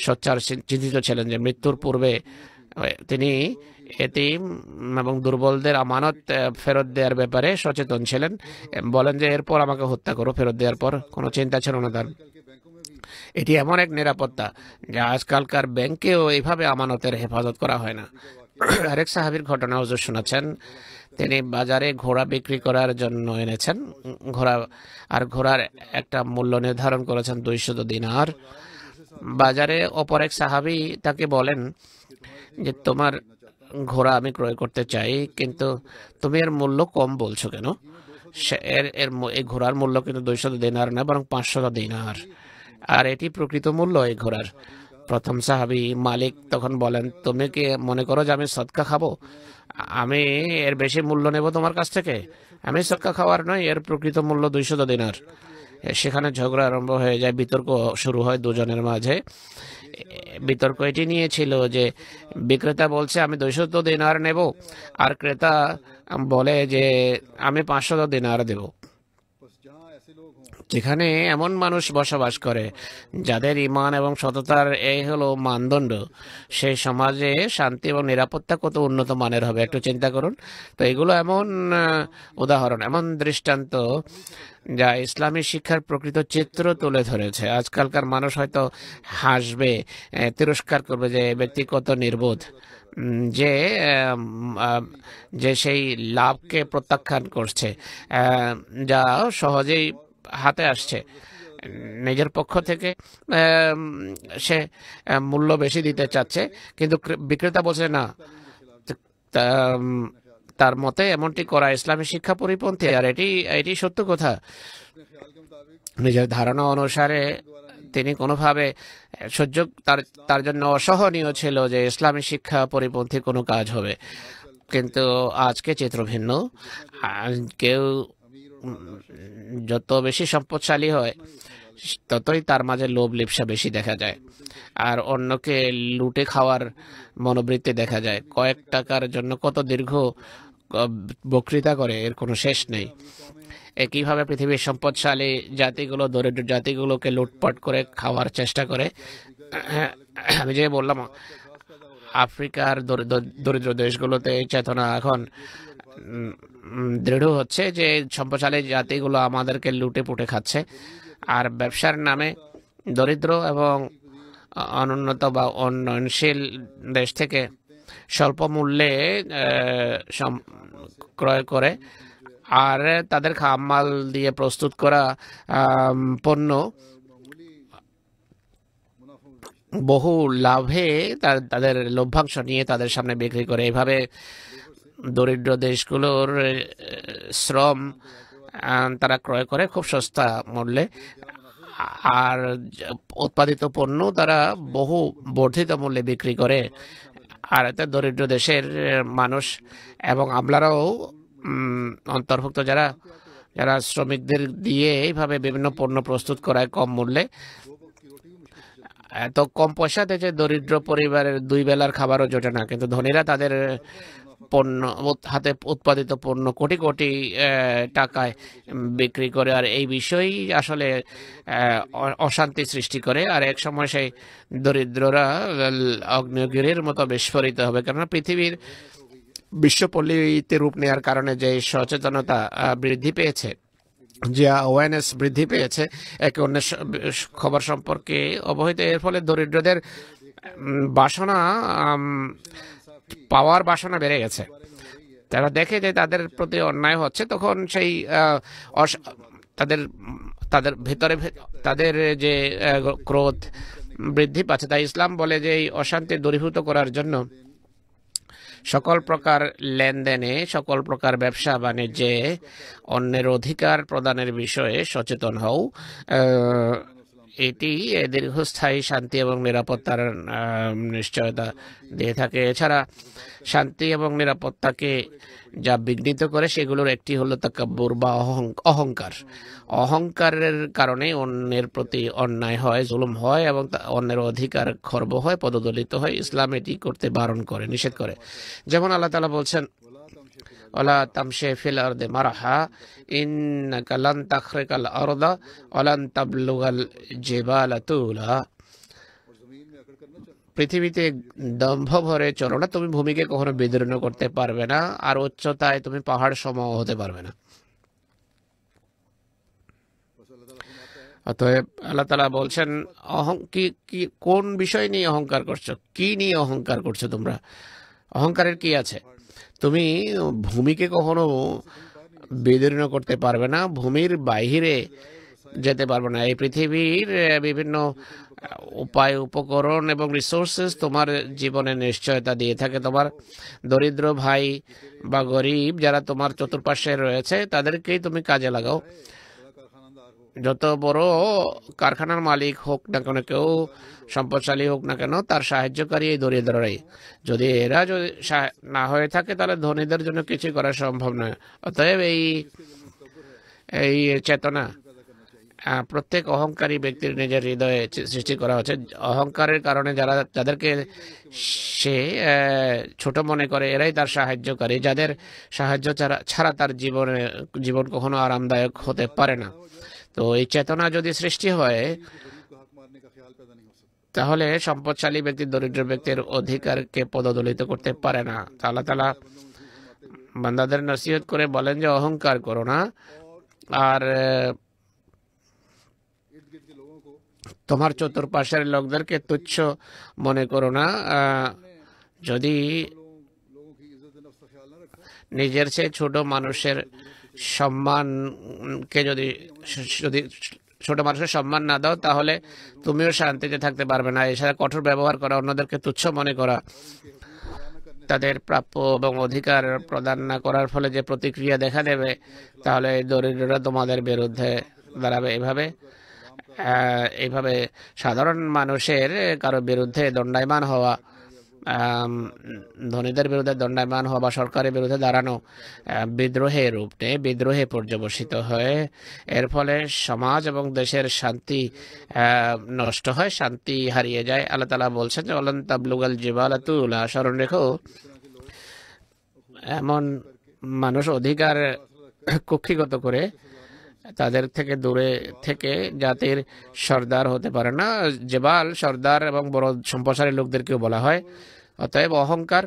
সোচ্চার চিন্তিত ছিলেন যে মৃত্যুর পূর্বে তিনি এতিম এবং দুর্বলদের আমানত ফেরত দেওয়ার ব্যাপারে সচেতন ছিলেন বলেন যে এরপর আমাকে হত্যা করো ফেরত দেওয়ার পর কোনো চিন্তা ছিল না তার এটি এমন এক নিরাপত্তা যা আজকালকার ব্যাংকেও এইভাবে আমানতের হেফাজত করা হয় না আরেক সাহাবির ঘটনা অজু শোনাচ্ছেন তিনি বাজারে ঘোড়া বিক্রি করার জন্য এনেছেন ঘোড়া আর ঘোড়ার একটা মূল্য নির্ধারণ করেছেন দুইশত দিনার বাজারে অপর এক সাহাবি তাকে বলেন যে তোমার ঘোড়া আমি ক্রয় করতে চাই কিন্তু তুমি এর মূল্য কম বলছো কেন এর এর এই ঘোড়ার মূল্য কিন্তু দুইশত দিনার না বরং পাঁচশত দিনার আর এটি প্রকৃত মূল্য এই ঘোড়ার প্রথম সাহাবি মালিক তখন বলেন তুমি কি মনে করো যে আমি সৎকা খাবো আমি এর বেশি মূল্য নেব তোমার কাছ থেকে আমি সৎকা খাওয়ার নয় এর প্রকৃত মূল্য দুইশত দিনার সেখানে ঝগড়া আরম্ভ হয়ে যায় বিতর্ক শুরু হয় দুজনের মাঝে বিতর্ক এটি নিয়েছিল যে বিক্রেতা বলছে আমি দুইশত দিনার নেব আর ক্রেতা বলে যে আমি পাঁচশত দিনার দেবো যেখানে এমন মানুষ বসবাস করে যাদের ইমান এবং সততার এই হলো মানদণ্ড সেই সমাজে শান্তি এবং নিরাপত্তা কত উন্নত মানের হবে একটু চিন্তা করুন তো এগুলো এমন উদাহরণ এমন দৃষ্টান্ত যা ইসলামী শিক্ষার প্রকৃত চিত্র তুলে ধরেছে আজকালকার মানুষ হয়তো হাসবে তিরস্কার করবে যে ব্যক্তি কত নির্বোধ যে যে সেই লাভকে প্রত্যাখ্যান করছে যা সহজেই হাতে আসছে নিজের পক্ষ থেকে সে মূল্য বেশি দিতে চাচ্ছে কিন্তু বিক্রেতা বলছে না তার মতে এমনটি করা ইসলামী শিক্ষা পরিপন্থী আর এটি এটি সত্য কথা নিজের ধারণা অনুসারে তিনি কোনোভাবে সহ্য তার তার জন্য অসহনীয় ছিল যে ইসলামী শিক্ষা পরিপন্থী কোনো কাজ হবে কিন্তু আজকে চিত্র ভিন্ন কেউ যত বেশি সম্পদশালী হয় ততই তার মাঝে লোভ লিপসা বেশি দেখা যায় আর অন্যকে লুটে খাওয়ার মনোবৃত্তি দেখা যায় কয়েক টাকার জন্য কত দীর্ঘ বক্তৃতা করে এর কোনো শেষ নেই একইভাবে পৃথিবীর সম্পদশালী জাতিগুলো দরিদ্র জাতিগুলোকে লুটপাট করে খাওয়ার চেষ্টা করে আমি যে বললাম আফ্রিকার দরিদ্র দেশগুলোতে এই চেতনা এখন দৃঢ় হচ্ছে যে সম্পদশালী জাতিগুলো আমাদেরকে লুটে পুটে খাচ্ছে আর ব্যবসার নামে দরিদ্র এবং অনুন্নত বা উন্নয়নশীল দেশ থেকে স্বল্প মূল্যে ক্রয় করে আর তাদের খামাল দিয়ে প্রস্তুত করা পণ্য বহু লাভে তাদের লভ্যাংশ নিয়ে তাদের সামনে বিক্রি করে এভাবে দরিদ্র দেশগুলোর শ্রম তারা ক্রয় করে খুব সস্তা মূল্যে আর উৎপাদিত পণ্য তারা বহু বর্ধিত মূল্যে বিক্রি করে আর এতে দরিদ্র দেশের মানুষ এবং আমলারাও অন্তর্ভুক্ত যারা যারা শ্রমিকদের দিয়ে এইভাবে বিভিন্ন পণ্য প্রস্তুত করায় কম মূল্যে এত কম পয়সাতে যে দরিদ্র পরিবারের দুই বেলার খাবারও জোটে না কিন্তু ধনীরা তাদের পণ্য হাতে উৎপাদিত পণ্য কোটি কোটি টাকায় বিক্রি করে আর এই বিষয়ই আসলে অশান্তি সৃষ্টি করে আর এক সময় সেই দরিদ্ররা অগ্নিগিরির মতো বিস্ফোরিত হবে কেননা পৃথিবীর বিশ্বপল্লীতে রূপ নেওয়ার কারণে যে সচেতনতা বৃদ্ধি পেয়েছে যে অ্যাওয়ারনেস বৃদ্ধি পেয়েছে একে অন্যের খবর সম্পর্কে অবহিত এর ফলে দরিদ্রদের বাসনা পাওয়ার বাসনা বেড়ে গেছে তারা দেখে যে তাদের প্রতি অন্যায় হচ্ছে তখন সেই তাদের তাদের ভেতরে তাদের যে ক্রোধ বৃদ্ধি পাচ্ছে তাই ইসলাম বলে যে এই অশান্তি দূরীভূত করার জন্য সকল প্রকার লেনদেনে সকল প্রকার ব্যবসা বাণিজ্যে অন্যের অধিকার প্রদানের বিষয়ে সচেতন হও এটি দীর্ঘস্থায়ী শান্তি এবং নিরাপত্তার নিশ্চয়তা দিয়ে থাকে এছাড়া শান্তি এবং নিরাপত্তাকে যা বিঘ্নিত করে সেগুলোর একটি হলো কাব্যুর বা অহংকার অহংকারের কারণে অন্যের প্রতি অন্যায় হয় জুলুম হয় এবং অন্যের অধিকার খর্ব হয় পদদলিত হয় ইসলাম এটি করতে বারণ করে নিষেধ করে যেমন আল্লাহ তালা বলছেন ওলা তামশে ফিল আর্দে মারাহা ইন্নাকা লান তাখরিকাল আরদা ওলান তাবলুগাল পৃথিবীতে দম্ভ ভরে চলো না তুমি ভূমিকে কখনো বিদীর্ণ করতে পারবে না আর উচ্চতায় তুমি পাহাড় সম হতে পারবে না অতএব আল্লাহ তালা বলছেন অহং কি কি কোন বিষয় নিয়ে অহংকার করছো কি নিয়ে অহংকার করছো তোমরা অহংকারের কি আছে তুমি ভূমিকে কখনো বিদীর্ণ করতে পারবে না ভূমির বাহিরে যেতে পারবে না এই পৃথিবীর বিভিন্ন উপায় উপকরণ এবং রিসোর্সেস তোমার জীবনে নিশ্চয়তা দিয়ে থাকে তোমার দরিদ্র ভাই বা গরিব যারা তোমার চতুর্পাশে রয়েছে তাদেরকেই তুমি কাজে লাগাও যত বড় কারখানার মালিক হোক না কেন কেউ সম্পদশালী হোক না কেন তার সাহায্যকারী এই দরিদ্ররাই যদি এরা যদি না হয়ে থাকে তাহলে ধনীদের জন্য কিছু করা সম্ভব নয় অতএব এই এই চেতনা প্রত্যেক অহংকারী ব্যক্তির নিজের হৃদয়ে সৃষ্টি করা হচ্ছে অহংকারের কারণে যারা যাদেরকে সে ছোট মনে করে এরাই তার সাহায্যকারী যাদের সাহায্য ছাড়া ছাড়া তার জীবনে জীবন কখনো আরামদায়ক হতে পারে না তো এই চেতনা যদি সৃষ্টি হয় তাহলে সম্পদশালী ব্যক্তি দরিদ্র ব্যক্তির অধিকারকে পদদলিত করতে পারে না তাহলে তালা বান্দাদের নসিহত করে বলেন যে অহংকার করো না আর তোমার চতুর্পাশের লোকদেরকে তুচ্ছ মনে করো না যদি নিজের চেয়ে ছোট মানুষের সম্মানকে যদি যদি ছোট মানুষের সম্মান না দাও তাহলে তুমিও শান্তিতে থাকতে পারবে না এছাড়া কঠোর ব্যবহার করা অন্যদেরকে তুচ্ছ মনে করা তাদের প্রাপ্য এবং অধিকার প্রদান না করার ফলে যে প্রতিক্রিয়া দেখা দেবে তাহলে দরিদ্ররা তোমাদের বিরুদ্ধে দাঁড়াবে এভাবে এইভাবে সাধারণ মানুষের কারো বিরুদ্ধে দণ্ডায়মান হওয়া ধনীদের বিরুদ্ধে দণ্ডায়মান হওয়া বা সরকারের বিরুদ্ধে দাঁড়ানো বিদ্রোহের রূপ নেয় বিদ্রোহে পর্যবসিত হয়ে এর ফলে সমাজ এবং দেশের শান্তি নষ্ট হয় শান্তি হারিয়ে যায় আল্লাহ তালা বলছেন যে অলন তাবলুগাল জিবালা স্মরণ রেখো এমন মানুষ অধিকার কক্ষিগত করে তাদের থেকে দূরে থেকে জাতির সর্দার হতে পারে না জেবাল সর্দার এবং বড় সম্প্রসারী লোকদেরকেও বলা হয় অতএব অহংকার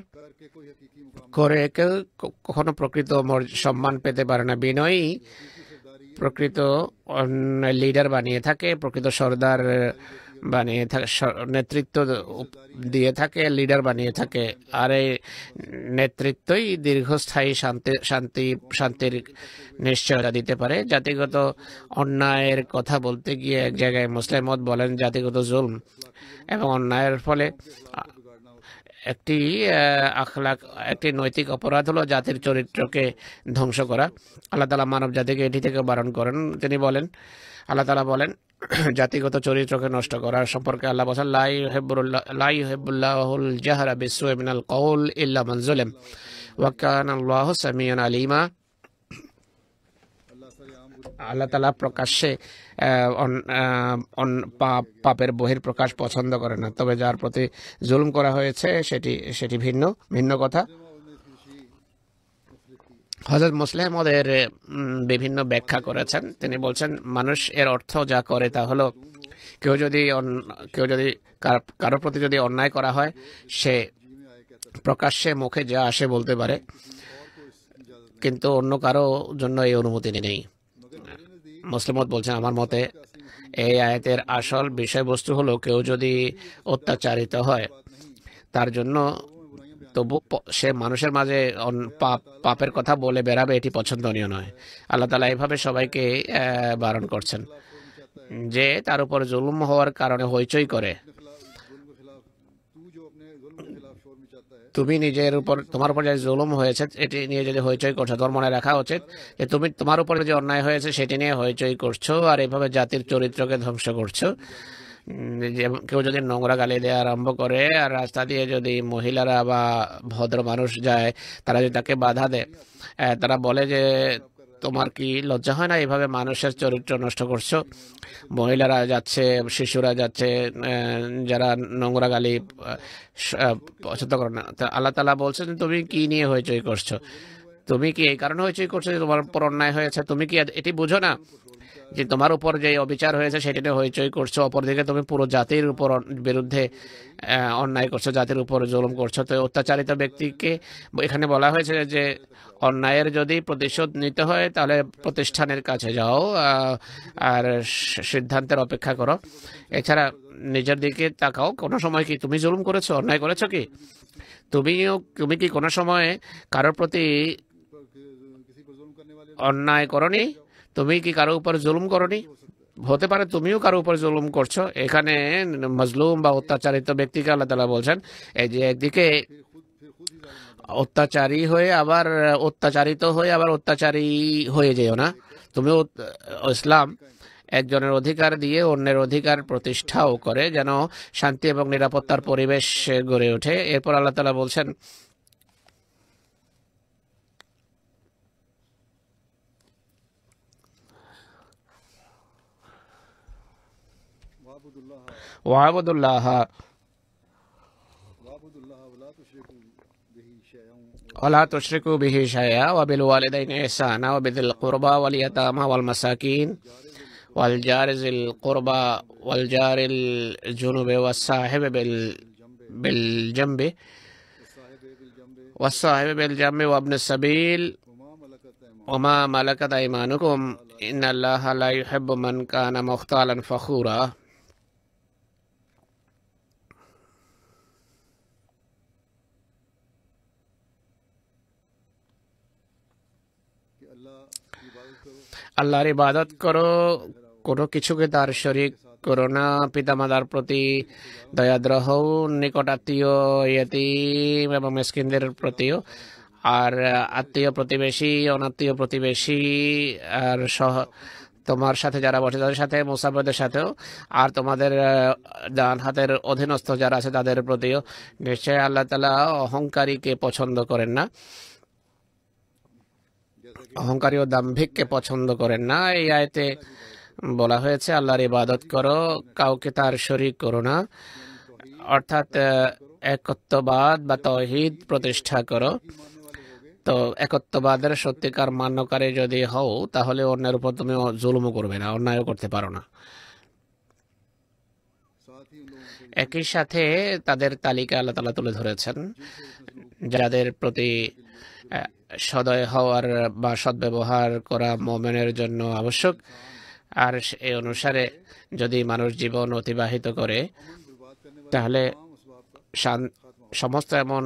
করে কেউ কখনো প্রকৃত সম্মান পেতে পারে না বিনয়ী প্রকৃত লিডার বানিয়ে থাকে প্রকৃত সর্দার বানিয়ে থাকে নেতৃত্ব দিয়ে থাকে লিডার বানিয়ে থাকে আর এই নেতৃত্বই দীর্ঘস্থায়ী শান্তি শান্তি শান্তির নিশ্চয়তা দিতে পারে জাতিগত অন্যায়ের কথা বলতে গিয়ে এক জায়গায় মুসলিমত বলেন জাতিগত জুল এবং অন্যায়ের ফলে একটি আখলাক একটি নৈতিক অপরাধ হলো জাতির চরিত্রকে ধ্বংস করা আল্লাহ তালা মানব জাতিকে এটি থেকে বারণ করেন তিনি বলেন আল্লাহ তালা বলেন জাতিগত চরিত্রকে নষ্ট করার সম্পর্কে আল্লাহ বসাল লাই হেবুল্লাহ লাই হেবুল্লাহুল জাহারা বিশ্ব মিনাল কৌল ইল্লা মঞ্জুলেম ওয়াকান আল্লাহ সামিয়ান আলিমা আল্লাহ তালা প্রকাশ্যে পাপের বহির প্রকাশ পছন্দ করে না তবে যার প্রতি জুলুম করা হয়েছে সেটি সেটি ভিন্ন ভিন্ন কথা হজরত মুসলিম ওদের বিভিন্ন ব্যাখ্যা করেছেন তিনি বলছেন মানুষ এর অর্থ যা করে তা হলো কেউ যদি কেউ যদি কারো প্রতি যদি অন্যায় করা হয় সে প্রকাশ্যে মুখে যা আসে বলতে পারে কিন্তু অন্য কারো জন্য এই অনুমতি নেই মুসলিমত বলছেন আমার মতে এই আয়াতের আসল বিষয়বস্তু হলো কেউ যদি অত্যাচারিত হয় তার জন্য তবু সে মানুষের মাঝে পাপ পাপের কথা বলে বেড়াবে এটি পছন্দনীয় নয় আল্লাহ তালা এভাবে সবাইকে বারণ করছেন যে তার উপর জুলুম হওয়ার কারণে হইচই করে তুমি নিজের উপর তোমার উপর যে জুলুম হয়েছে এটি নিয়ে যদি হইচই করছো তোমার মনে রাখা উচিত যে তুমি তোমার উপর যে অন্যায় হয়েছে সেটি নিয়ে হইচই করছো আর এভাবে জাতির চরিত্রকে ধ্বংস করছো কেউ যদি নোংরা গালি দেওয়া আরম্ভ করে আর রাস্তা দিয়ে যদি মহিলারা বা ভদ্র মানুষ যায় তারা যদি তাকে বাধা দেয় তারা বলে যে তোমার কি লজ্জা হয় না এভাবে মানুষের চরিত্র নষ্ট করছো মহিলারা যাচ্ছে শিশুরা যাচ্ছে যারা নোংরা গালি পছন্দ করে না তা আল্লাহ তালা বলছেন তুমি কি নিয়ে হয়েছে করছো তুমি কি এই কারণে হয়েছে করছো তোমার উপর অন্যায় হয়েছে তুমি কি এটি বুঝো না যে তোমার উপর যে অবিচার হয়েছে সেটাতে হইচই করছো অপরদিকে তুমি পুরো জাতির উপর বিরুদ্ধে অন্যায় করছো জাতির উপর জুলুম করছো তো অত্যাচারিত ব্যক্তিকে এখানে বলা হয়েছে যে অন্যায়ের যদি প্রতিশোধ নিতে হয় তাহলে প্রতিষ্ঠানের কাছে যাও আর সিদ্ধান্তের অপেক্ষা করো এছাড়া নিজের দিকে তাকাও কোনো সময় কি তুমি জুলুম করেছো অন্যায় করেছো কি তুমিও তুমি কি কোনো সময় কারোর প্রতি অন্যায় করনি তুমি কি কারো উপর জুলুম করনি হতে পারে তুমিও কারো উপর জুলুম করছো এখানে মজলুম বা অত্যাচারিত ব্যক্তিকে আল্লাহ তালা বলছেন এই যে একদিকে অত্যাচারী হয়ে আবার অত্যাচারিত হয়ে আবার অত্যাচারী হয়ে যেও না তুমি ইসলাম একজনের অধিকার দিয়ে অন্যের অধিকার প্রতিষ্ঠাও করে যেন শান্তি এবং নিরাপত্তার পরিবেশ গড়ে ওঠে এরপর আল্লাহ তালা বলছেন وعبدوا الله ولا تشركوا به شيئا وبالوالدين إحسانا وبذي القربى واليتامى والمساكين والجار ذي القربى والجار الجنوب والصاحب بال بالجنب والصاحب بالجنب وابن السبيل وما ملكت أيمانكم إن الله لا يحب من كان مختالا فخورا আল্লাহর ইবাদত করো কোনো কিছুকে তার শরীর করো না পিতামাতার প্রতি দয়াদ্র হও নিকটাত্মীয় ইয়তিম এবং মেসকিনদের প্রতিও আর আত্মীয় প্রতিবেশী অনাত্মীয় প্রতিবেশী আর সহ তোমার সাথে যারা বসে তাদের সাথে মুসাফেদের সাথেও আর তোমাদের ডান হাতের অধীনস্থ যারা আছে তাদের প্রতিও নিশ্চয়ই আল্লাহ তালা অহংকারীকে পছন্দ করেন না অহংকারী ও দাম্ভিককে পছন্দ করেন না এই আয়তে বলা হয়েছে আল্লাহর ইবাদত করো কাউকে তার শরীর করো না অর্থাৎ একত্ববাদ বা তহিদ প্রতিষ্ঠা করো তো একত্ববাদের সত্যিকার মান্যকারী যদি হও তাহলে অন্যের উপর তুমি জুলুমও করবে না অন্যায়ও করতে পারো না একই সাথে তাদের তালিকা আল্লাহ তালা তুলে ধরেছেন যাদের প্রতি সদয় হওয়ার বা সদ্ব্যবহার করা মোমেনের জন্য আবশ্যক আর এই অনুসারে যদি মানুষ জীবন অতিবাহিত করে তাহলে সমস্ত এমন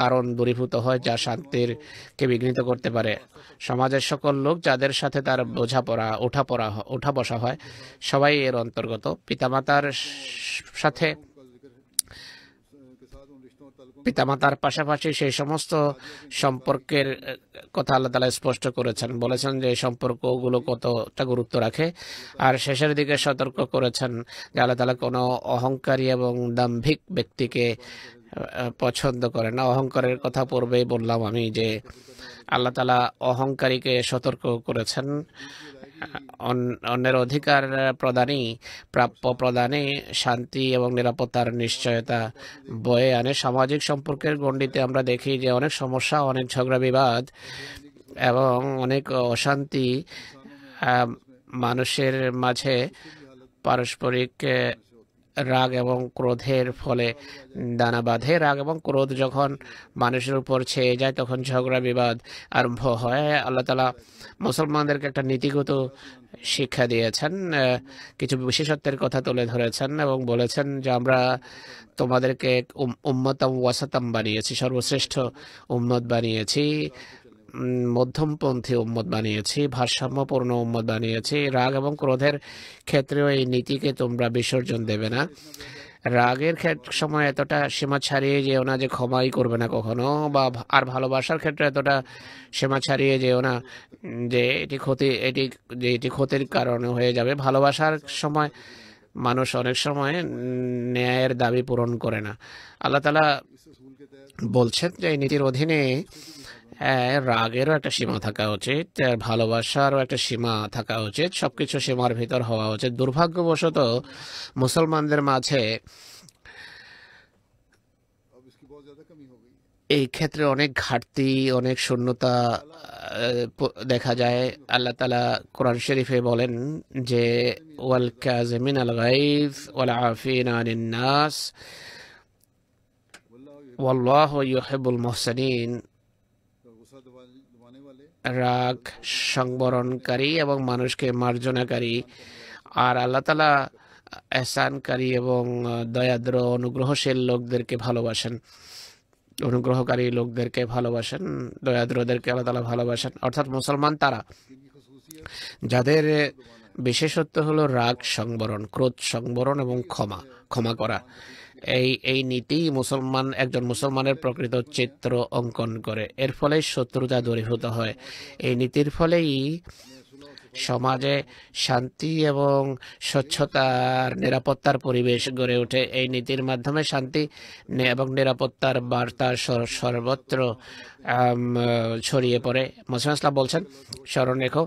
কারণ দূরীভূত হয় যা শান্তির কে বিঘ্নিত করতে পারে সমাজের সকল লোক যাদের সাথে তার বোঝাপড়া ওঠাপড়া ওঠা বসা হয় সবাই এর অন্তর্গত পিতামাতার সাথে পিতামাতার পাশাপাশি সেই সমস্ত সম্পর্কের কথা আল্লাহ তালা স্পষ্ট করেছেন বলেছেন যে এই সম্পর্কগুলো কতটা গুরুত্ব রাখে আর শেষের দিকে সতর্ক করেছেন যে আল্লাহ তালা কোনো অহংকারী এবং দাম্ভিক ব্যক্তিকে পছন্দ করে না অহংকারের কথা পূর্বেই বললাম আমি যে আল্লাহ তালা অহংকারীকে সতর্ক করেছেন অন্যের অধিকার প্রদানই প্রাপ্য প্রদানে শান্তি এবং নিরাপত্তার নিশ্চয়তা বয়ে আনে সামাজিক সম্পর্কের গণ্ডিতে আমরা দেখি যে অনেক সমস্যা অনেক ঝগড়া বিবাদ এবং অনেক অশান্তি মানুষের মাঝে পারস্পরিক রাগ এবং ক্রোধের ফলে দানা বাঁধে রাগ এবং ক্রোধ যখন মানুষের উপর ছেয়ে যায় তখন ঝগড়া বিবাদ আরম্ভ হয় আল্লাহ তালা মুসলমানদেরকে একটা নীতিগত শিক্ষা দিয়েছেন কিছু বিশেষত্বের কথা তুলে ধরেছেন এবং বলেছেন যে আমরা তোমাদেরকে উম্মতম ওয়াসাতাম বানিয়েছি সর্বশ্রেষ্ঠ উম্মত বানিয়েছি মধ্যমপন্থী উম্মত বানিয়েছি ভারসাম্যপূর্ণ উম্মত বানিয়েছি রাগ এবং ক্রোধের ক্ষেত্রেও এই নীতিকে তোমরা বিসর্জন দেবে না রাগের সময় এতটা সীমা ছাড়িয়ে যেও না যে ক্ষমাই করবে না কখনো বা আর ভালোবাসার ক্ষেত্রে এতটা সীমা ছাড়িয়ে যেও না যে এটি ক্ষতি এটি যে এটি ক্ষতির কারণে হয়ে যাবে ভালোবাসার সময় মানুষ অনেক সময় ন্যায়ের দাবি পূরণ করে না আল্লাহ তালা বলছেন যে এই নীতির অধীনে হ্যাঁ রাগেরও একটা সীমা থাকা উচিত ভালোবাসারও একটা সীমা থাকা উচিত সব কিছু সীমার ভিতর হওয়া উচিত দুর্ভাগ্যবশত মুসলমানদের মাঝে এই ক্ষেত্রে অনেক ঘাটতি অনেক শূন্যতা দেখা যায় আল্লাহ তালা কোরআন শরীফে বলেন যে ওয়াল কাজমিন আল গাইফ ওয়াল আফিন আনিন নাস ওয়াল্লাহ ইউহিবুল মুহসিনিন রাগ সংবরণকারী এবং মানুষকে মার্জনাকারী আর আল্লাহ তালা এসানকারী এবং দয়াদ্র অনুগ্রহশীল লোকদেরকে ভালোবাসেন অনুগ্রহকারী লোকদেরকে ভালোবাসেন দয়াদ্রদেরকে আল্লাহ তালা ভালোবাসেন অর্থাৎ মুসলমান তারা যাদের বিশেষত্ব হলো রাগ সংবরণ ক্রোধ সংবরণ এবং ক্ষমা ক্ষমা করা এই এই নীতি মুসলমান একজন মুসলমানের প্রকৃত চিত্র অঙ্কন করে এর ফলে শত্রুতা দূরীভূত হয় এই নীতির ফলেই সমাজে শান্তি এবং স্বচ্ছতার নিরাপত্তার পরিবেশ গড়ে ওঠে এই নীতির মাধ্যমে শান্তি এবং নিরাপত্তার বার্তা সর্বত্র ছড়িয়ে পড়ে মোসাম ইসলাম বলছেন স্মরণ রেখো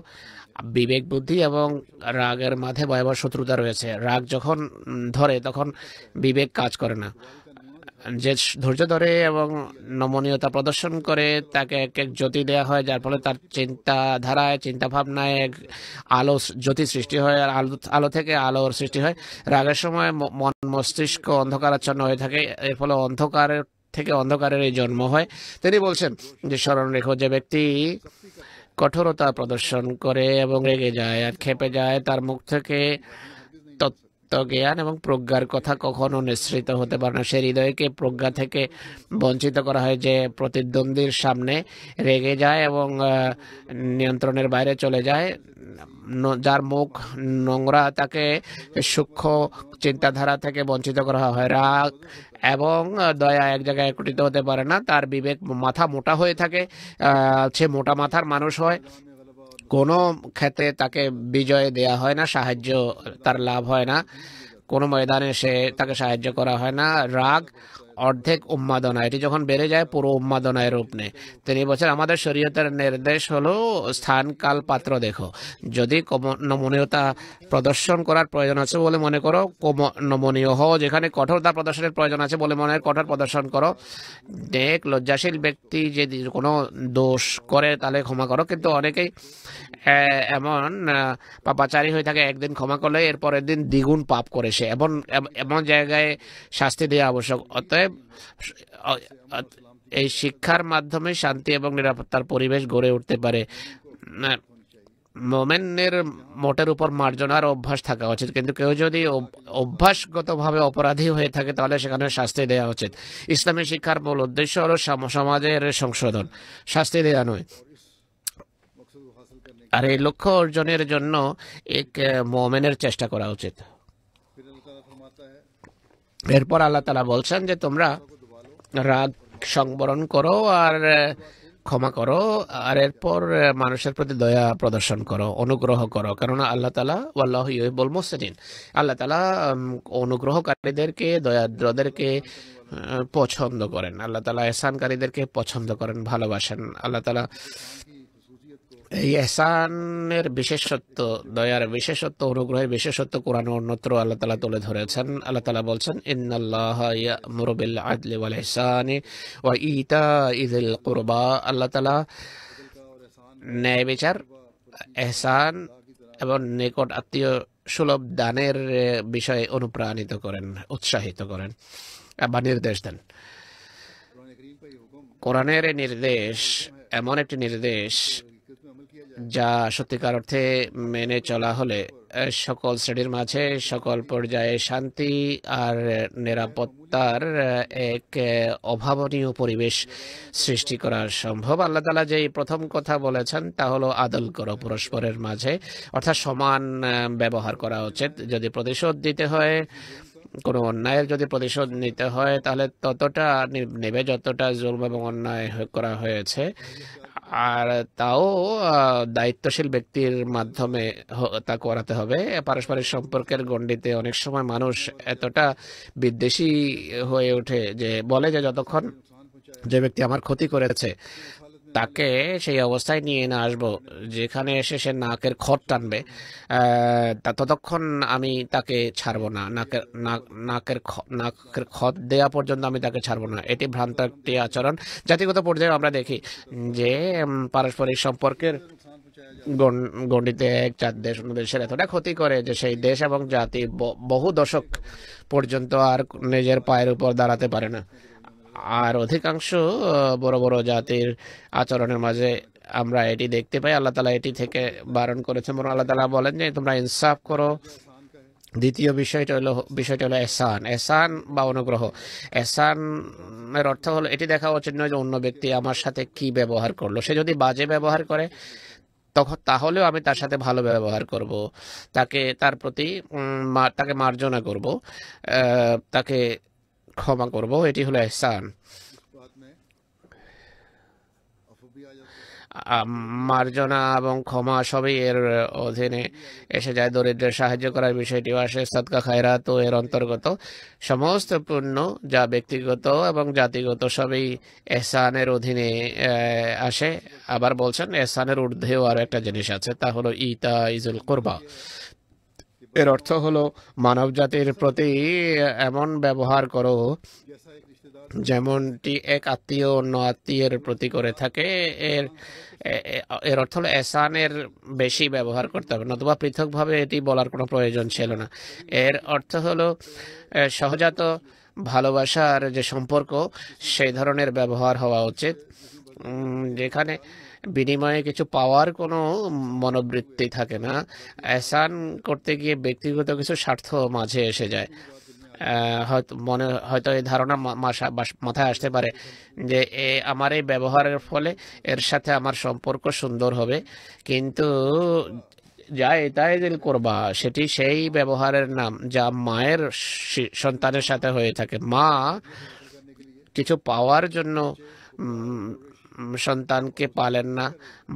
বিবেক বুদ্ধি এবং রাগের মাঝে ভয়াবহ শত্রুতা রয়েছে রাগ যখন ধরে তখন বিবেক কাজ করে না যে ধৈর্য ধরে এবং নমনীয়তা প্রদর্শন করে তাকে এক এক জ্যোতি দেওয়া হয় যার ফলে তার চিন্তাধারায় চিন্তাভাবনায় এক আলো জ্যোতি সৃষ্টি হয় আর আলো আলো থেকে আলোর সৃষ্টি হয় রাগের সময় মন মস্তিষ্ক অন্ধকারাচ্ছন্ন হয়ে থাকে এর ফলে অন্ধকারের থেকে অন্ধকারের এই জন্ম হয় তিনি বলছেন যে স্মরণ রেখো যে ব্যক্তি কঠোরতা প্রদর্শন করে এবং রেগে যায় আর খেপে যায় তার মুখ থেকে তত্ত্বজ্ঞান এবং প্রজ্ঞার কথা কখনো নিঃসৃত হতে পারে না সে হৃদয়কে প্রজ্ঞা থেকে বঞ্চিত করা হয় যে প্রতিদ্বন্দ্বীর সামনে রেগে যায় এবং নিয়ন্ত্রণের বাইরে চলে যায় যার মুখ নোংরা তাকে সূক্ষ্ম চিন্তাধারা থেকে বঞ্চিত করা হয় রাগ এবং দয়া এক জায়গায় একত্রিত হতে পারে না তার বিবেক মাথা মোটা হয়ে থাকে সে মোটা মাথার মানুষ হয় কোনো ক্ষেত্রে তাকে বিজয় দেয়া হয় না সাহায্য তার লাভ হয় না কোনো ময়দানে সে তাকে সাহায্য করা হয় না রাগ অর্ধেক উম্মাদনা এটি যখন বেড়ে যায় পুরো উম্মাদনায় রূপ নেয় তিনি বলছেন বছর আমাদের শরীয়তের নির্দেশ হলো স্থান কাল পাত্র দেখো যদি নমনীয়তা প্রদর্শন করার প্রয়োজন আছে বলে মনে করো নমনীয় হও যেখানে কঠোরতা প্রদর্শনের প্রয়োজন আছে বলে মনে হয় কঠোর প্রদর্শন করো দেখ লজ্জাশীল ব্যক্তি যদি কোনো দোষ করে তাহলে ক্ষমা করো কিন্তু অনেকেই এমন পাপাচারী হয়ে থাকে একদিন ক্ষমা করলে এরপরের দিন দ্বিগুণ পাপ করে সে এমন এমন জায়গায় শাস্তি দেওয়া আবশ্যক অতএব এই শিক্ষার মাধ্যমে শান্তি এবং নিরাপত্তার পরিবেশ গড়ে উঠতে পারে মোমেনের মোটের উপর মার্জনার অভ্যাস থাকা উচিত কিন্তু কেউ যদি অভ্যাসগতভাবে অপরাধী হয়ে থাকে তাহলে সেখানে শাস্তি দেওয়া উচিত ইসলামী শিক্ষার মূল উদ্দেশ্য হল সমাজের সংশোধন শাস্তি দেওয়া নয় আর এই লক্ষ্য অর্জনের জন্য এক মোমেনের চেষ্টা করা উচিত এরপর আল্লাহ তালা বলছেন যে তোমরা রাগ সংবরণ করো আর ক্ষমা করো আর এরপর মানুষের প্রতি দয়া প্রদর্শন করো অনুগ্রহ করো কেননা আল্লাহ তালা আল্লাহ ইউবুল মোসেদিন আল্লাহ তালা অনুগ্রহকারীদেরকে দয়াদ্রদেরকে পছন্দ করেন আল্লাহ তালা এসানকারীদেরকে পছন্দ করেন ভালোবাসেন আল্লাহ তালা এই এসানের বিশেষত্ব দয়ার বিশেষত্ব অনুগ্রহের বিশেষত্ব কোরআন অন্যত্র আল্লাহ তালা তুলে ধরেছেন আল্লাহ তালা বলছেন ইন্নাল্লাহ মুরবিল আদলি ওয়াল ইহসানি ওয়া ইতা ইদিল কুরবা আল্লাহ তালা ন্যায় বিচার এহসান এবং নিকট আত্মীয় সুলভ দানের বিষয়ে অনুপ্রাণিত করেন উৎসাহিত করেন বা নির্দেশ দেন কোরআনের নির্দেশ এমন একটি নির্দেশ যা সত্যিকার অর্থে মেনে চলা হলে সকল শ্রেণীর মাঝে সকল পর্যায়ে শান্তি আর নিরাপত্তার এক অভাবনীয় পরিবেশ সৃষ্টি করা সম্ভব আল্লাহ তালা যেই প্রথম কথা বলেছেন তা হলো আদল করো পরস্পরের মাঝে অর্থাৎ সমান ব্যবহার করা উচিত যদি প্রতিশোধ দিতে হয় কোনো অন্যায়ের যদি প্রতিশোধ নিতে হয় তাহলে ততটা নেবে যতটা জুলম এবং অন্যায় করা হয়েছে আর তাও দায়িত্বশীল ব্যক্তির মাধ্যমে তা করাতে হবে পারস্পরিক সম্পর্কের গণ্ডিতে অনেক সময় মানুষ এতটা বিদ্বেষী হয়ে ওঠে যে বলে যে যতক্ষণ যে ব্যক্তি আমার ক্ষতি করেছে তাকে সেই অবস্থায় নিয়ে এনে আসবো যেখানে এসে সে নাকের খড় টানবে ততক্ষণ আমি তাকে ছাড়বো না নাকের নাকের নাকের খত দেওয়া পর্যন্ত আমি তাকে ছাড়বো না এটি ভ্রান্ত একটি আচরণ জাতিগত পর্যায়ে আমরা দেখি যে পারস্পরিক সম্পর্কের গণ্ডিতে এক চার দেশ অন্য দেশের এতটা ক্ষতি করে যে সেই দেশ এবং জাতি বহু দশক পর্যন্ত আর নিজের পায়ের উপর দাঁড়াতে পারে না আর অধিকাংশ বড় বড় জাতির আচরণের মাঝে আমরা এটি দেখতে পাই আল্লাহ তালা এটি থেকে বারণ করেছেন বরং আল্লাহ তালা বলেন যে তোমরা ইনসাফ করো দ্বিতীয় বিষয়টা হলো বিষয়টা হলো এহসান এহসান বা অনুগ্রহ এর অর্থ হলো এটি দেখা উচিত নয় যে অন্য ব্যক্তি আমার সাথে কি ব্যবহার করলো সে যদি বাজে ব্যবহার করে তখন তাহলেও আমি তার সাথে ভালো ব্যবহার করব তাকে তার প্রতি তাকে মার্জনা করব তাকে ক্ষমা করব এটি হলো এহসান মার্জনা এবং ক্ষমা সবই এর অধীনে এসে যায় দরিদ্রের সাহায্য করার বিষয়টিও আসে সদকা খায়রাত ও এর অন্তর্গত সমস্ত পূর্ণ যা ব্যক্তিগত এবং জাতিগত সবই এহসানের অধীনে আসে আবার বলছেন এহসানের ঊর্ধ্বেও আরও একটা জিনিস আছে তা হলো ইতা ইজুল কোরবা এর অর্থ হলো মানবজাতির প্রতি এমন ব্যবহার করো যেমনটি এক আত্মীয় অন্য আত্মীয়ের প্রতি করে থাকে এর এর অর্থ হলো এসানের বেশি ব্যবহার করতে হবে নতুবা পৃথকভাবে এটি বলার কোনো প্রয়োজন ছিল না এর অর্থ হলো সহজাত ভালোবাসার যে সম্পর্ক সেই ধরনের ব্যবহার হওয়া উচিত যেখানে বিনিময়ে কিছু পাওয়ার কোনো মনোবৃত্তি থাকে না অ্যাসান করতে গিয়ে ব্যক্তিগত কিছু স্বার্থ মাঝে এসে যায় হয়তো মনে হয়তো এই ধারণা মাথায় আসতে পারে যে এ আমার এই ব্যবহারের ফলে এর সাথে আমার সম্পর্ক সুন্দর হবে কিন্তু যা এটাই দিল করবা সেটি সেই ব্যবহারের নাম যা মায়ের সন্তানের সাথে হয়ে থাকে মা কিছু পাওয়ার জন্য সন্তানকে পালেন না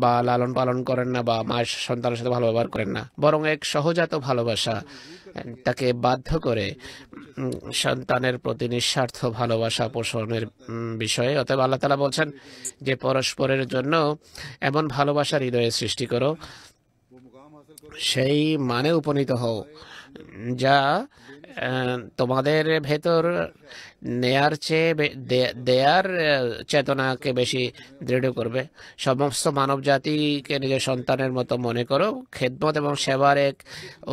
বা লালন পালন করেন না বা মায়ের সন্তানের সাথে ভালো ব্যবহার করেন না বরং এক সহজাত ভালোবাসা তাকে বাধ্য করে সন্তানের প্রতি নিঃস্বার্থ ভালোবাসা পোষণের বিষয়ে অতএব আল্লাহ তালা বলছেন যে পরস্পরের জন্য এমন ভালোবাসার হৃদয়ে সৃষ্টি করো সেই মানে উপনীত হও যা তোমাদের ভেতর নেয়ার চেয়ে দেয়ার চেতনাকে বেশি দৃঢ় করবে সমস্ত মানব জাতিকে নিজের সন্তানের মতো মনে করো খেদমত এবং সেবার এক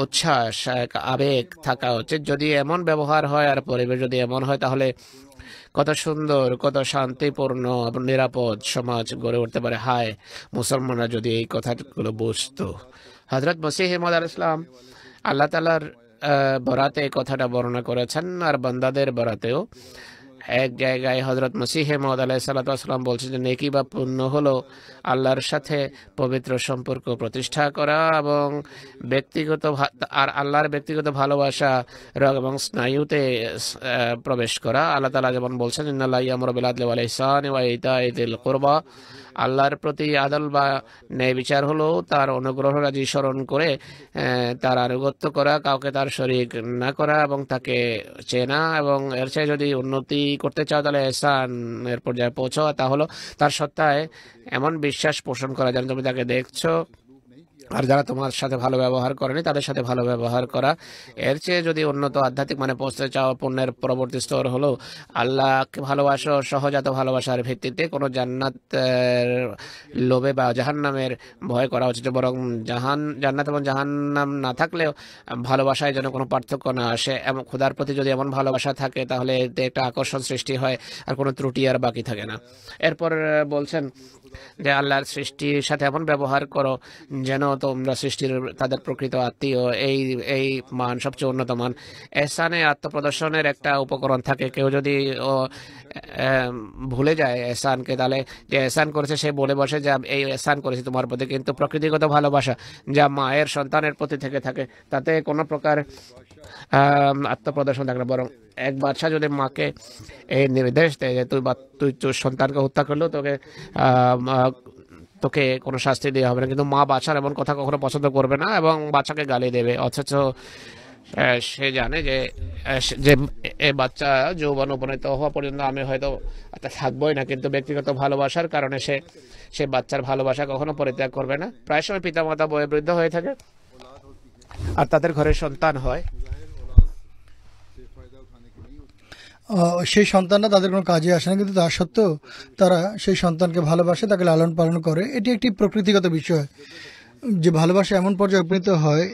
উচ্ছ্বাস এক আবেগ থাকা উচিত যদি এমন ব্যবহার হয় আর পরিবেশ যদি এমন হয় তাহলে কত সুন্দর কত শান্তিপূর্ণ নিরাপদ সমাজ গড়ে উঠতে পারে হায় মুসলমানরা যদি এই কথাগুলো বুঝতো হজরত মসিহ মদ আল ইসলাম আল্লাহ তালার বরাতে কথাটা বর্ণনা করেছেন আর বান্দাদের বরাতেও এক জায়গায় হজরত মসিহে মদ আলাহ সাল্লাম বলছেন যে নেকি বা পুণ্য হলো আল্লাহর সাথে পবিত্র সম্পর্ক প্রতিষ্ঠা করা এবং ব্যক্তিগত আর আল্লাহর ব্যক্তিগত ভালোবাসা রোগ এবং স্নায়ুতে প্রবেশ করা আল্লাহ তালা যেমন বলছেন ইন্নাল্লাহ আমরবিল আদল আলাহ ইসান ওয়া ইতা ইদিল আল্লাহর প্রতি আদল বা ন্যায় বিচার হলো তার অনুগ্রহ রাজি স্মরণ করে তার আনুগত্য করা কাউকে তার শরিক না করা এবং তাকে চেনা এবং এর চেয়ে যদি উন্নতি করতে চাও তাহলে এহসানের পর্যায়ে পৌঁছো তা হলো তার সত্তায় এমন বিশ্বাস পোষণ করা যেন তুমি তাকে দেখছো আর যারা তোমার সাথে ভালো ব্যবহার করেনি তাদের সাথে ভালো ব্যবহার করা এর চেয়ে যদি উন্নত আধ্যাত্মিক মানে পৌঁছতে চাওয়া পণ্যের পরবর্তী স্তর হলো আল্লাহকে ভালোবাসো সহজাত ভালোবাসার ভিত্তিতে কোনো জান্নাতের লোভে বা জাহান্নামের ভয় করা উচিত বরং জাহান জান্নাত এবং জাহান্নাম না থাকলেও ভালোবাসায় যেন কোনো পার্থক্য না আসে এবং ক্ষুধার প্রতি যদি এমন ভালোবাসা থাকে তাহলে এতে একটা আকর্ষণ সৃষ্টি হয় আর কোনো ত্রুটি আর বাকি থাকে না এরপর বলছেন যে আল্লাহর সৃষ্টির সাথে এমন ব্যবহার করো যেন তোমরা সৃষ্টির তাদের প্রকৃত আত্মীয় এই এই মান সবচেয়ে উন্নত মান এসানে আত্মপ্রদর্শনের একটা উপকরণ থাকে কেউ যদি ও ভুলে যায় এসানকে তাহলে যে এসান করেছে সে বলে বসে যে এই এসান করেছে তোমার প্রতি কিন্তু প্রকৃতিগত ভালোবাসা যা মায়ের সন্তানের প্রতি থেকে থাকে তাতে কোনো প্রকার আত্মপ্রদর্শন থাকে না বরং এক বাদশাহ যদি মাকে এই নির্দেশ দেয় যে তুই বা তুই সন্তানকে হত্যা করলেও তোকে তোকে কোনো শাস্তি দেওয়া হবে না কিন্তু মা বাচ্চার এমন কথা কখনো পছন্দ করবে না এবং বাচ্চাকে গালি দেবে অথচ সে জানে যে যে এ বাচ্চা যৌবন উপনীত হওয়া পর্যন্ত আমি হয়তো থাকবোই না কিন্তু ব্যক্তিগত ভালোবাসার কারণে সে সে বাচ্চার ভালোবাসা কখনো পরিত্যাগ করবে না প্রায় সময় পিতামাতা বয়োবৃদ্ধ হয়ে থাকে আর তাদের ঘরে সন্তান হয় সেই সন্তানরা তাদের কোনো কাজে আসে না কিন্তু তা সত্ত্বেও তারা সেই সন্তানকে ভালোবাসে তাকে লালন পালন করে এটি একটি প্রকৃতিগত বিষয় যে ভালোবাসা এমন পর্যায়ে উপনীত হয়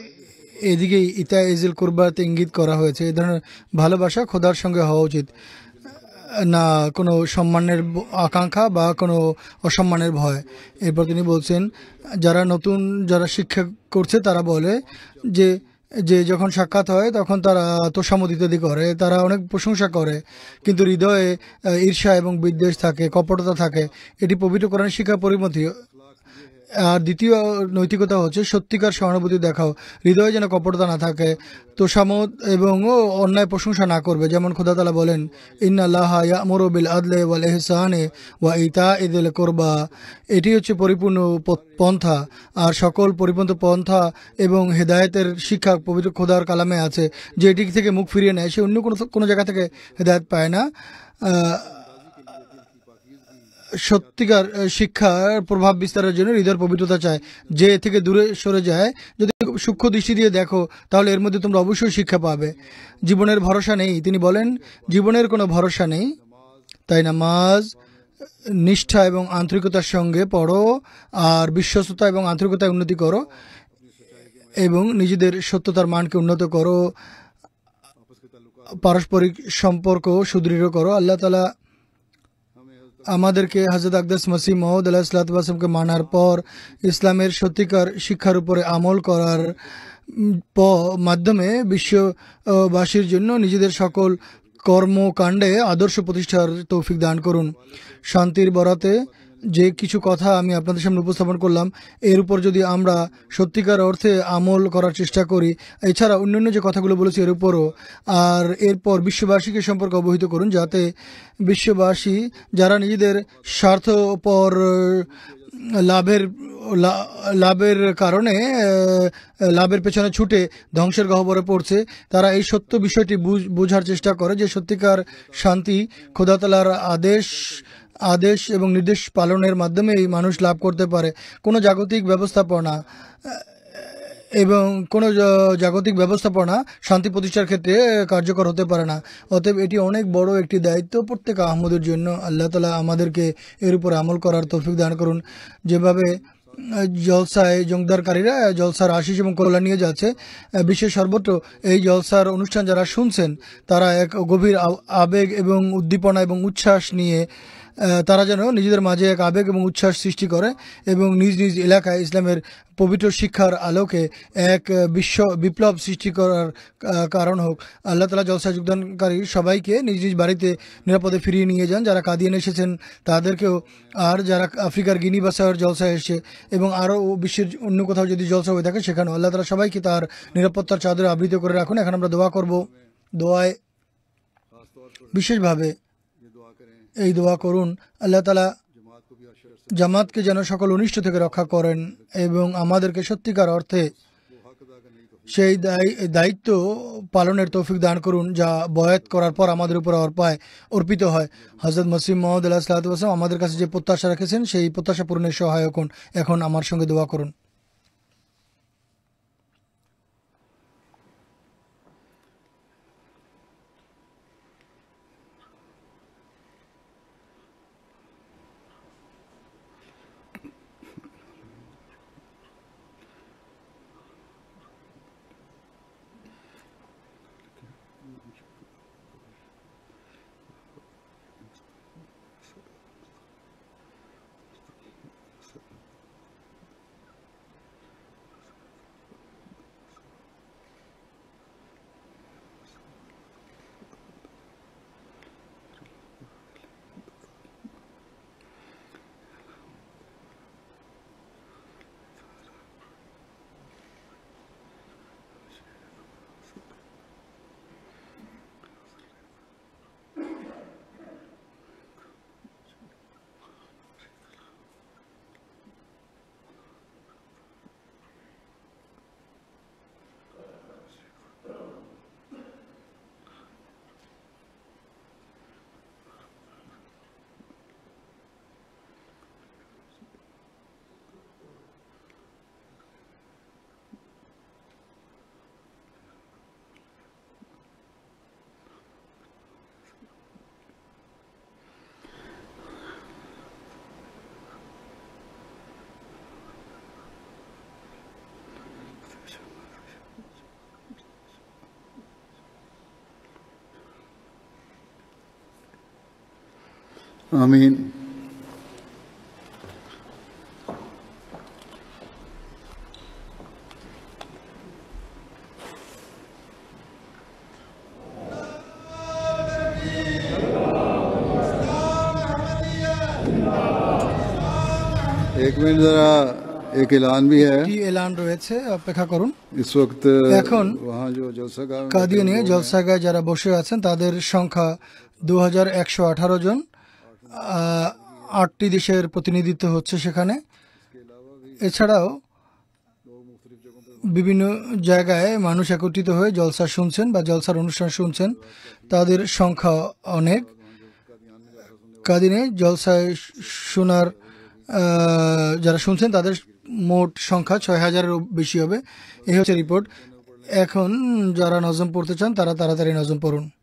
এদিকেই ইতা ইজিল কুরবাতে ইঙ্গিত করা হয়েছে এ ধরনের ভালোবাসা খোদার সঙ্গে হওয়া উচিত না কোনো সম্মানের আকাঙ্ক্ষা বা কোনো অসম্মানের ভয় এরপর তিনি বলছেন যারা নতুন যারা শিক্ষা করছে তারা বলে যে যে যখন সাক্ষাৎ হয় তখন তারা ইত্যাদি করে তারা অনেক প্রশংসা করে কিন্তু হৃদয়ে ঈর্ষা এবং বিদ্বেষ থাকে কপটতা থাকে এটি পবিত্র কোরআন শিক্ষা পরিমতি আর দ্বিতীয় নৈতিকতা হচ্ছে সত্যিকার সহানুভূতি দেখাও হৃদয়ে যেন কপটতা না থাকে তোষামত এবং অন্যায় প্রশংসা না করবে যেমন খোদাতালা বলেন ইন্নাল্লাহা আদলে ওয়াল ইহসানে ওয়া ইতা ইদুল কোরবা এটি হচ্ছে পরিপূর্ণ পন্থা আর সকল পরিপূর্ণ পন্থা এবং হেদায়েতের শিক্ষা পবিত্র খোদার কালামে আছে যে এটি থেকে মুখ ফিরিয়ে নেয় সে অন্য কোনো কোনো জায়গা থেকে হেদায়ত পায় না সত্যিকার শিক্ষার প্রভাব বিস্তারের জন্য হৃদয়ের পবিত্রতা চায় যে থেকে দূরে সরে যায় যদি সূক্ষ্ম দৃষ্টি দিয়ে দেখো তাহলে এর মধ্যে তোমরা অবশ্যই শিক্ষা পাবে জীবনের ভরসা নেই তিনি বলেন জীবনের কোনো ভরসা নেই তাই নামাজ নিষ্ঠা এবং আন্তরিকতার সঙ্গে পড়ো আর বিশ্বস্ততা এবং আন্তরিকতায় উন্নতি করো এবং নিজেদের সত্যতার মানকে উন্নত করো পারস্পরিক সম্পর্ক সুদৃঢ় করো আল্লাহ তালা আমাদেরকে হাজরত আকদাস মাসি মহদ আল্লাহ সাল্লাতামকে মানার পর ইসলামের সত্যিকার শিক্ষার উপরে আমল করার মাধ্যমে বিশ্ববাসীর জন্য নিজেদের সকল কর্মকাণ্ডে আদর্শ প্রতিষ্ঠার তৌফিক দান করুন শান্তির বরাতে যে কিছু কথা আমি আপনাদের সামনে উপস্থাপন করলাম এর উপর যদি আমরা সত্যিকার অর্থে আমল করার চেষ্টা করি এছাড়া অন্যান্য যে কথাগুলো বলেছি এর উপরও আর এরপর বিশ্ববাসীকে সম্পর্কে অবহিত করুন যাতে বিশ্ববাসী যারা নিজেদের স্বার্থপর লাভের লাভের কারণে লাভের পেছনে ছুটে ধ্বংসের গহ্বরে পড়ছে তারা এই সত্য বিষয়টি বোঝার চেষ্টা করে যে সত্যিকার শান্তি খোদাতলার আদেশ আদেশ এবং নির্দেশ পালনের মাধ্যমে এই মানুষ লাভ করতে পারে কোনো জাগতিক ব্যবস্থাপনা এবং কোনো জাগতিক ব্যবস্থাপনা শান্তি প্রতিষ্ঠার ক্ষেত্রে কার্যকর হতে পারে না অতএব এটি অনেক বড় একটি দায়িত্ব প্রত্যেক আহমদের জন্য আল্লাহ তালা আমাদেরকে এর উপর আমল করার তৌফিক দান করুন যেভাবে জলসায় জংদারকারীরা জলসার আশিস এবং কল্যাণ নিয়ে যাচ্ছে বিশ্বের সর্বত্র এই জলসার অনুষ্ঠান যারা শুনছেন তারা এক গভীর আবেগ এবং উদ্দীপনা এবং উচ্ছ্বাস নিয়ে তারা যেন নিজেদের মাঝে এক আবেগ এবং উচ্ছ্বাস সৃষ্টি করে এবং নিজ নিজ এলাকায় ইসলামের পবিত্র শিক্ষার আলোকে এক বিশ্ব বিপ্লব সৃষ্টি করার কারণ হোক আল্লাহ তালা জলসা যোগদানকারী সবাইকে নিজ নিজ বাড়িতে নিরাপদে ফিরিয়ে নিয়ে যান যারা কাঁদিয়ে এসেছেন তাদেরকেও আর যারা আফ্রিকার গিনি বাসার জলসায় এসে এবং আরও বিশ্বের অন্য কোথাও যদি জলসা হয়ে থাকে সেখানেও আল্লাহ তালা সবাইকে তার নিরাপত্তার চাদরে আবৃত করে রাখুন এখন আমরা দোয়া করব দোয়ায় বিশেষভাবে এই দোয়া করুন আল্লাহ তালা জামাতকে যেন সকল অনিষ্ট থেকে রক্ষা করেন এবং আমাদেরকে সত্যিকার অর্থে সেই দায়িত্ব পালনের তৌফিক দান করুন যা বয়াত করার পর আমাদের উপর অর্পায় অর্পিত হয় হজরত মসিম মোহাম্মদ আল্লাহ সাল্লাহ আমাদের কাছে যে প্রত্যাশা রেখেছেন সেই প্রত্যাশা পূরণের সহায়ক এখন আমার সঙ্গে দোয়া করুন আমিন एक मिनट রয়েছে অপেক্ষা করুন এখন वहां जो জলসাগাহ কাদিয়ানিয়া যারা বসে আছেন তাদের সংখ্যা আঠারো জন আটটি দেশের প্রতিনিধিত্ব হচ্ছে সেখানে এছাড়াও বিভিন্ন জায়গায় মানুষ একত্রিত হয়ে জলসা শুনছেন বা জলসার অনুষ্ঠান শুনছেন তাদের সংখ্যা অনেক কাদিনে জলসায় শোনার যারা শুনছেন তাদের মোট সংখ্যা ছয় হাজারের বেশি হবে এই হচ্ছে রিপোর্ট এখন যারা নজম পড়তে চান তারা তাড়াতাড়ি নজম পড়ুন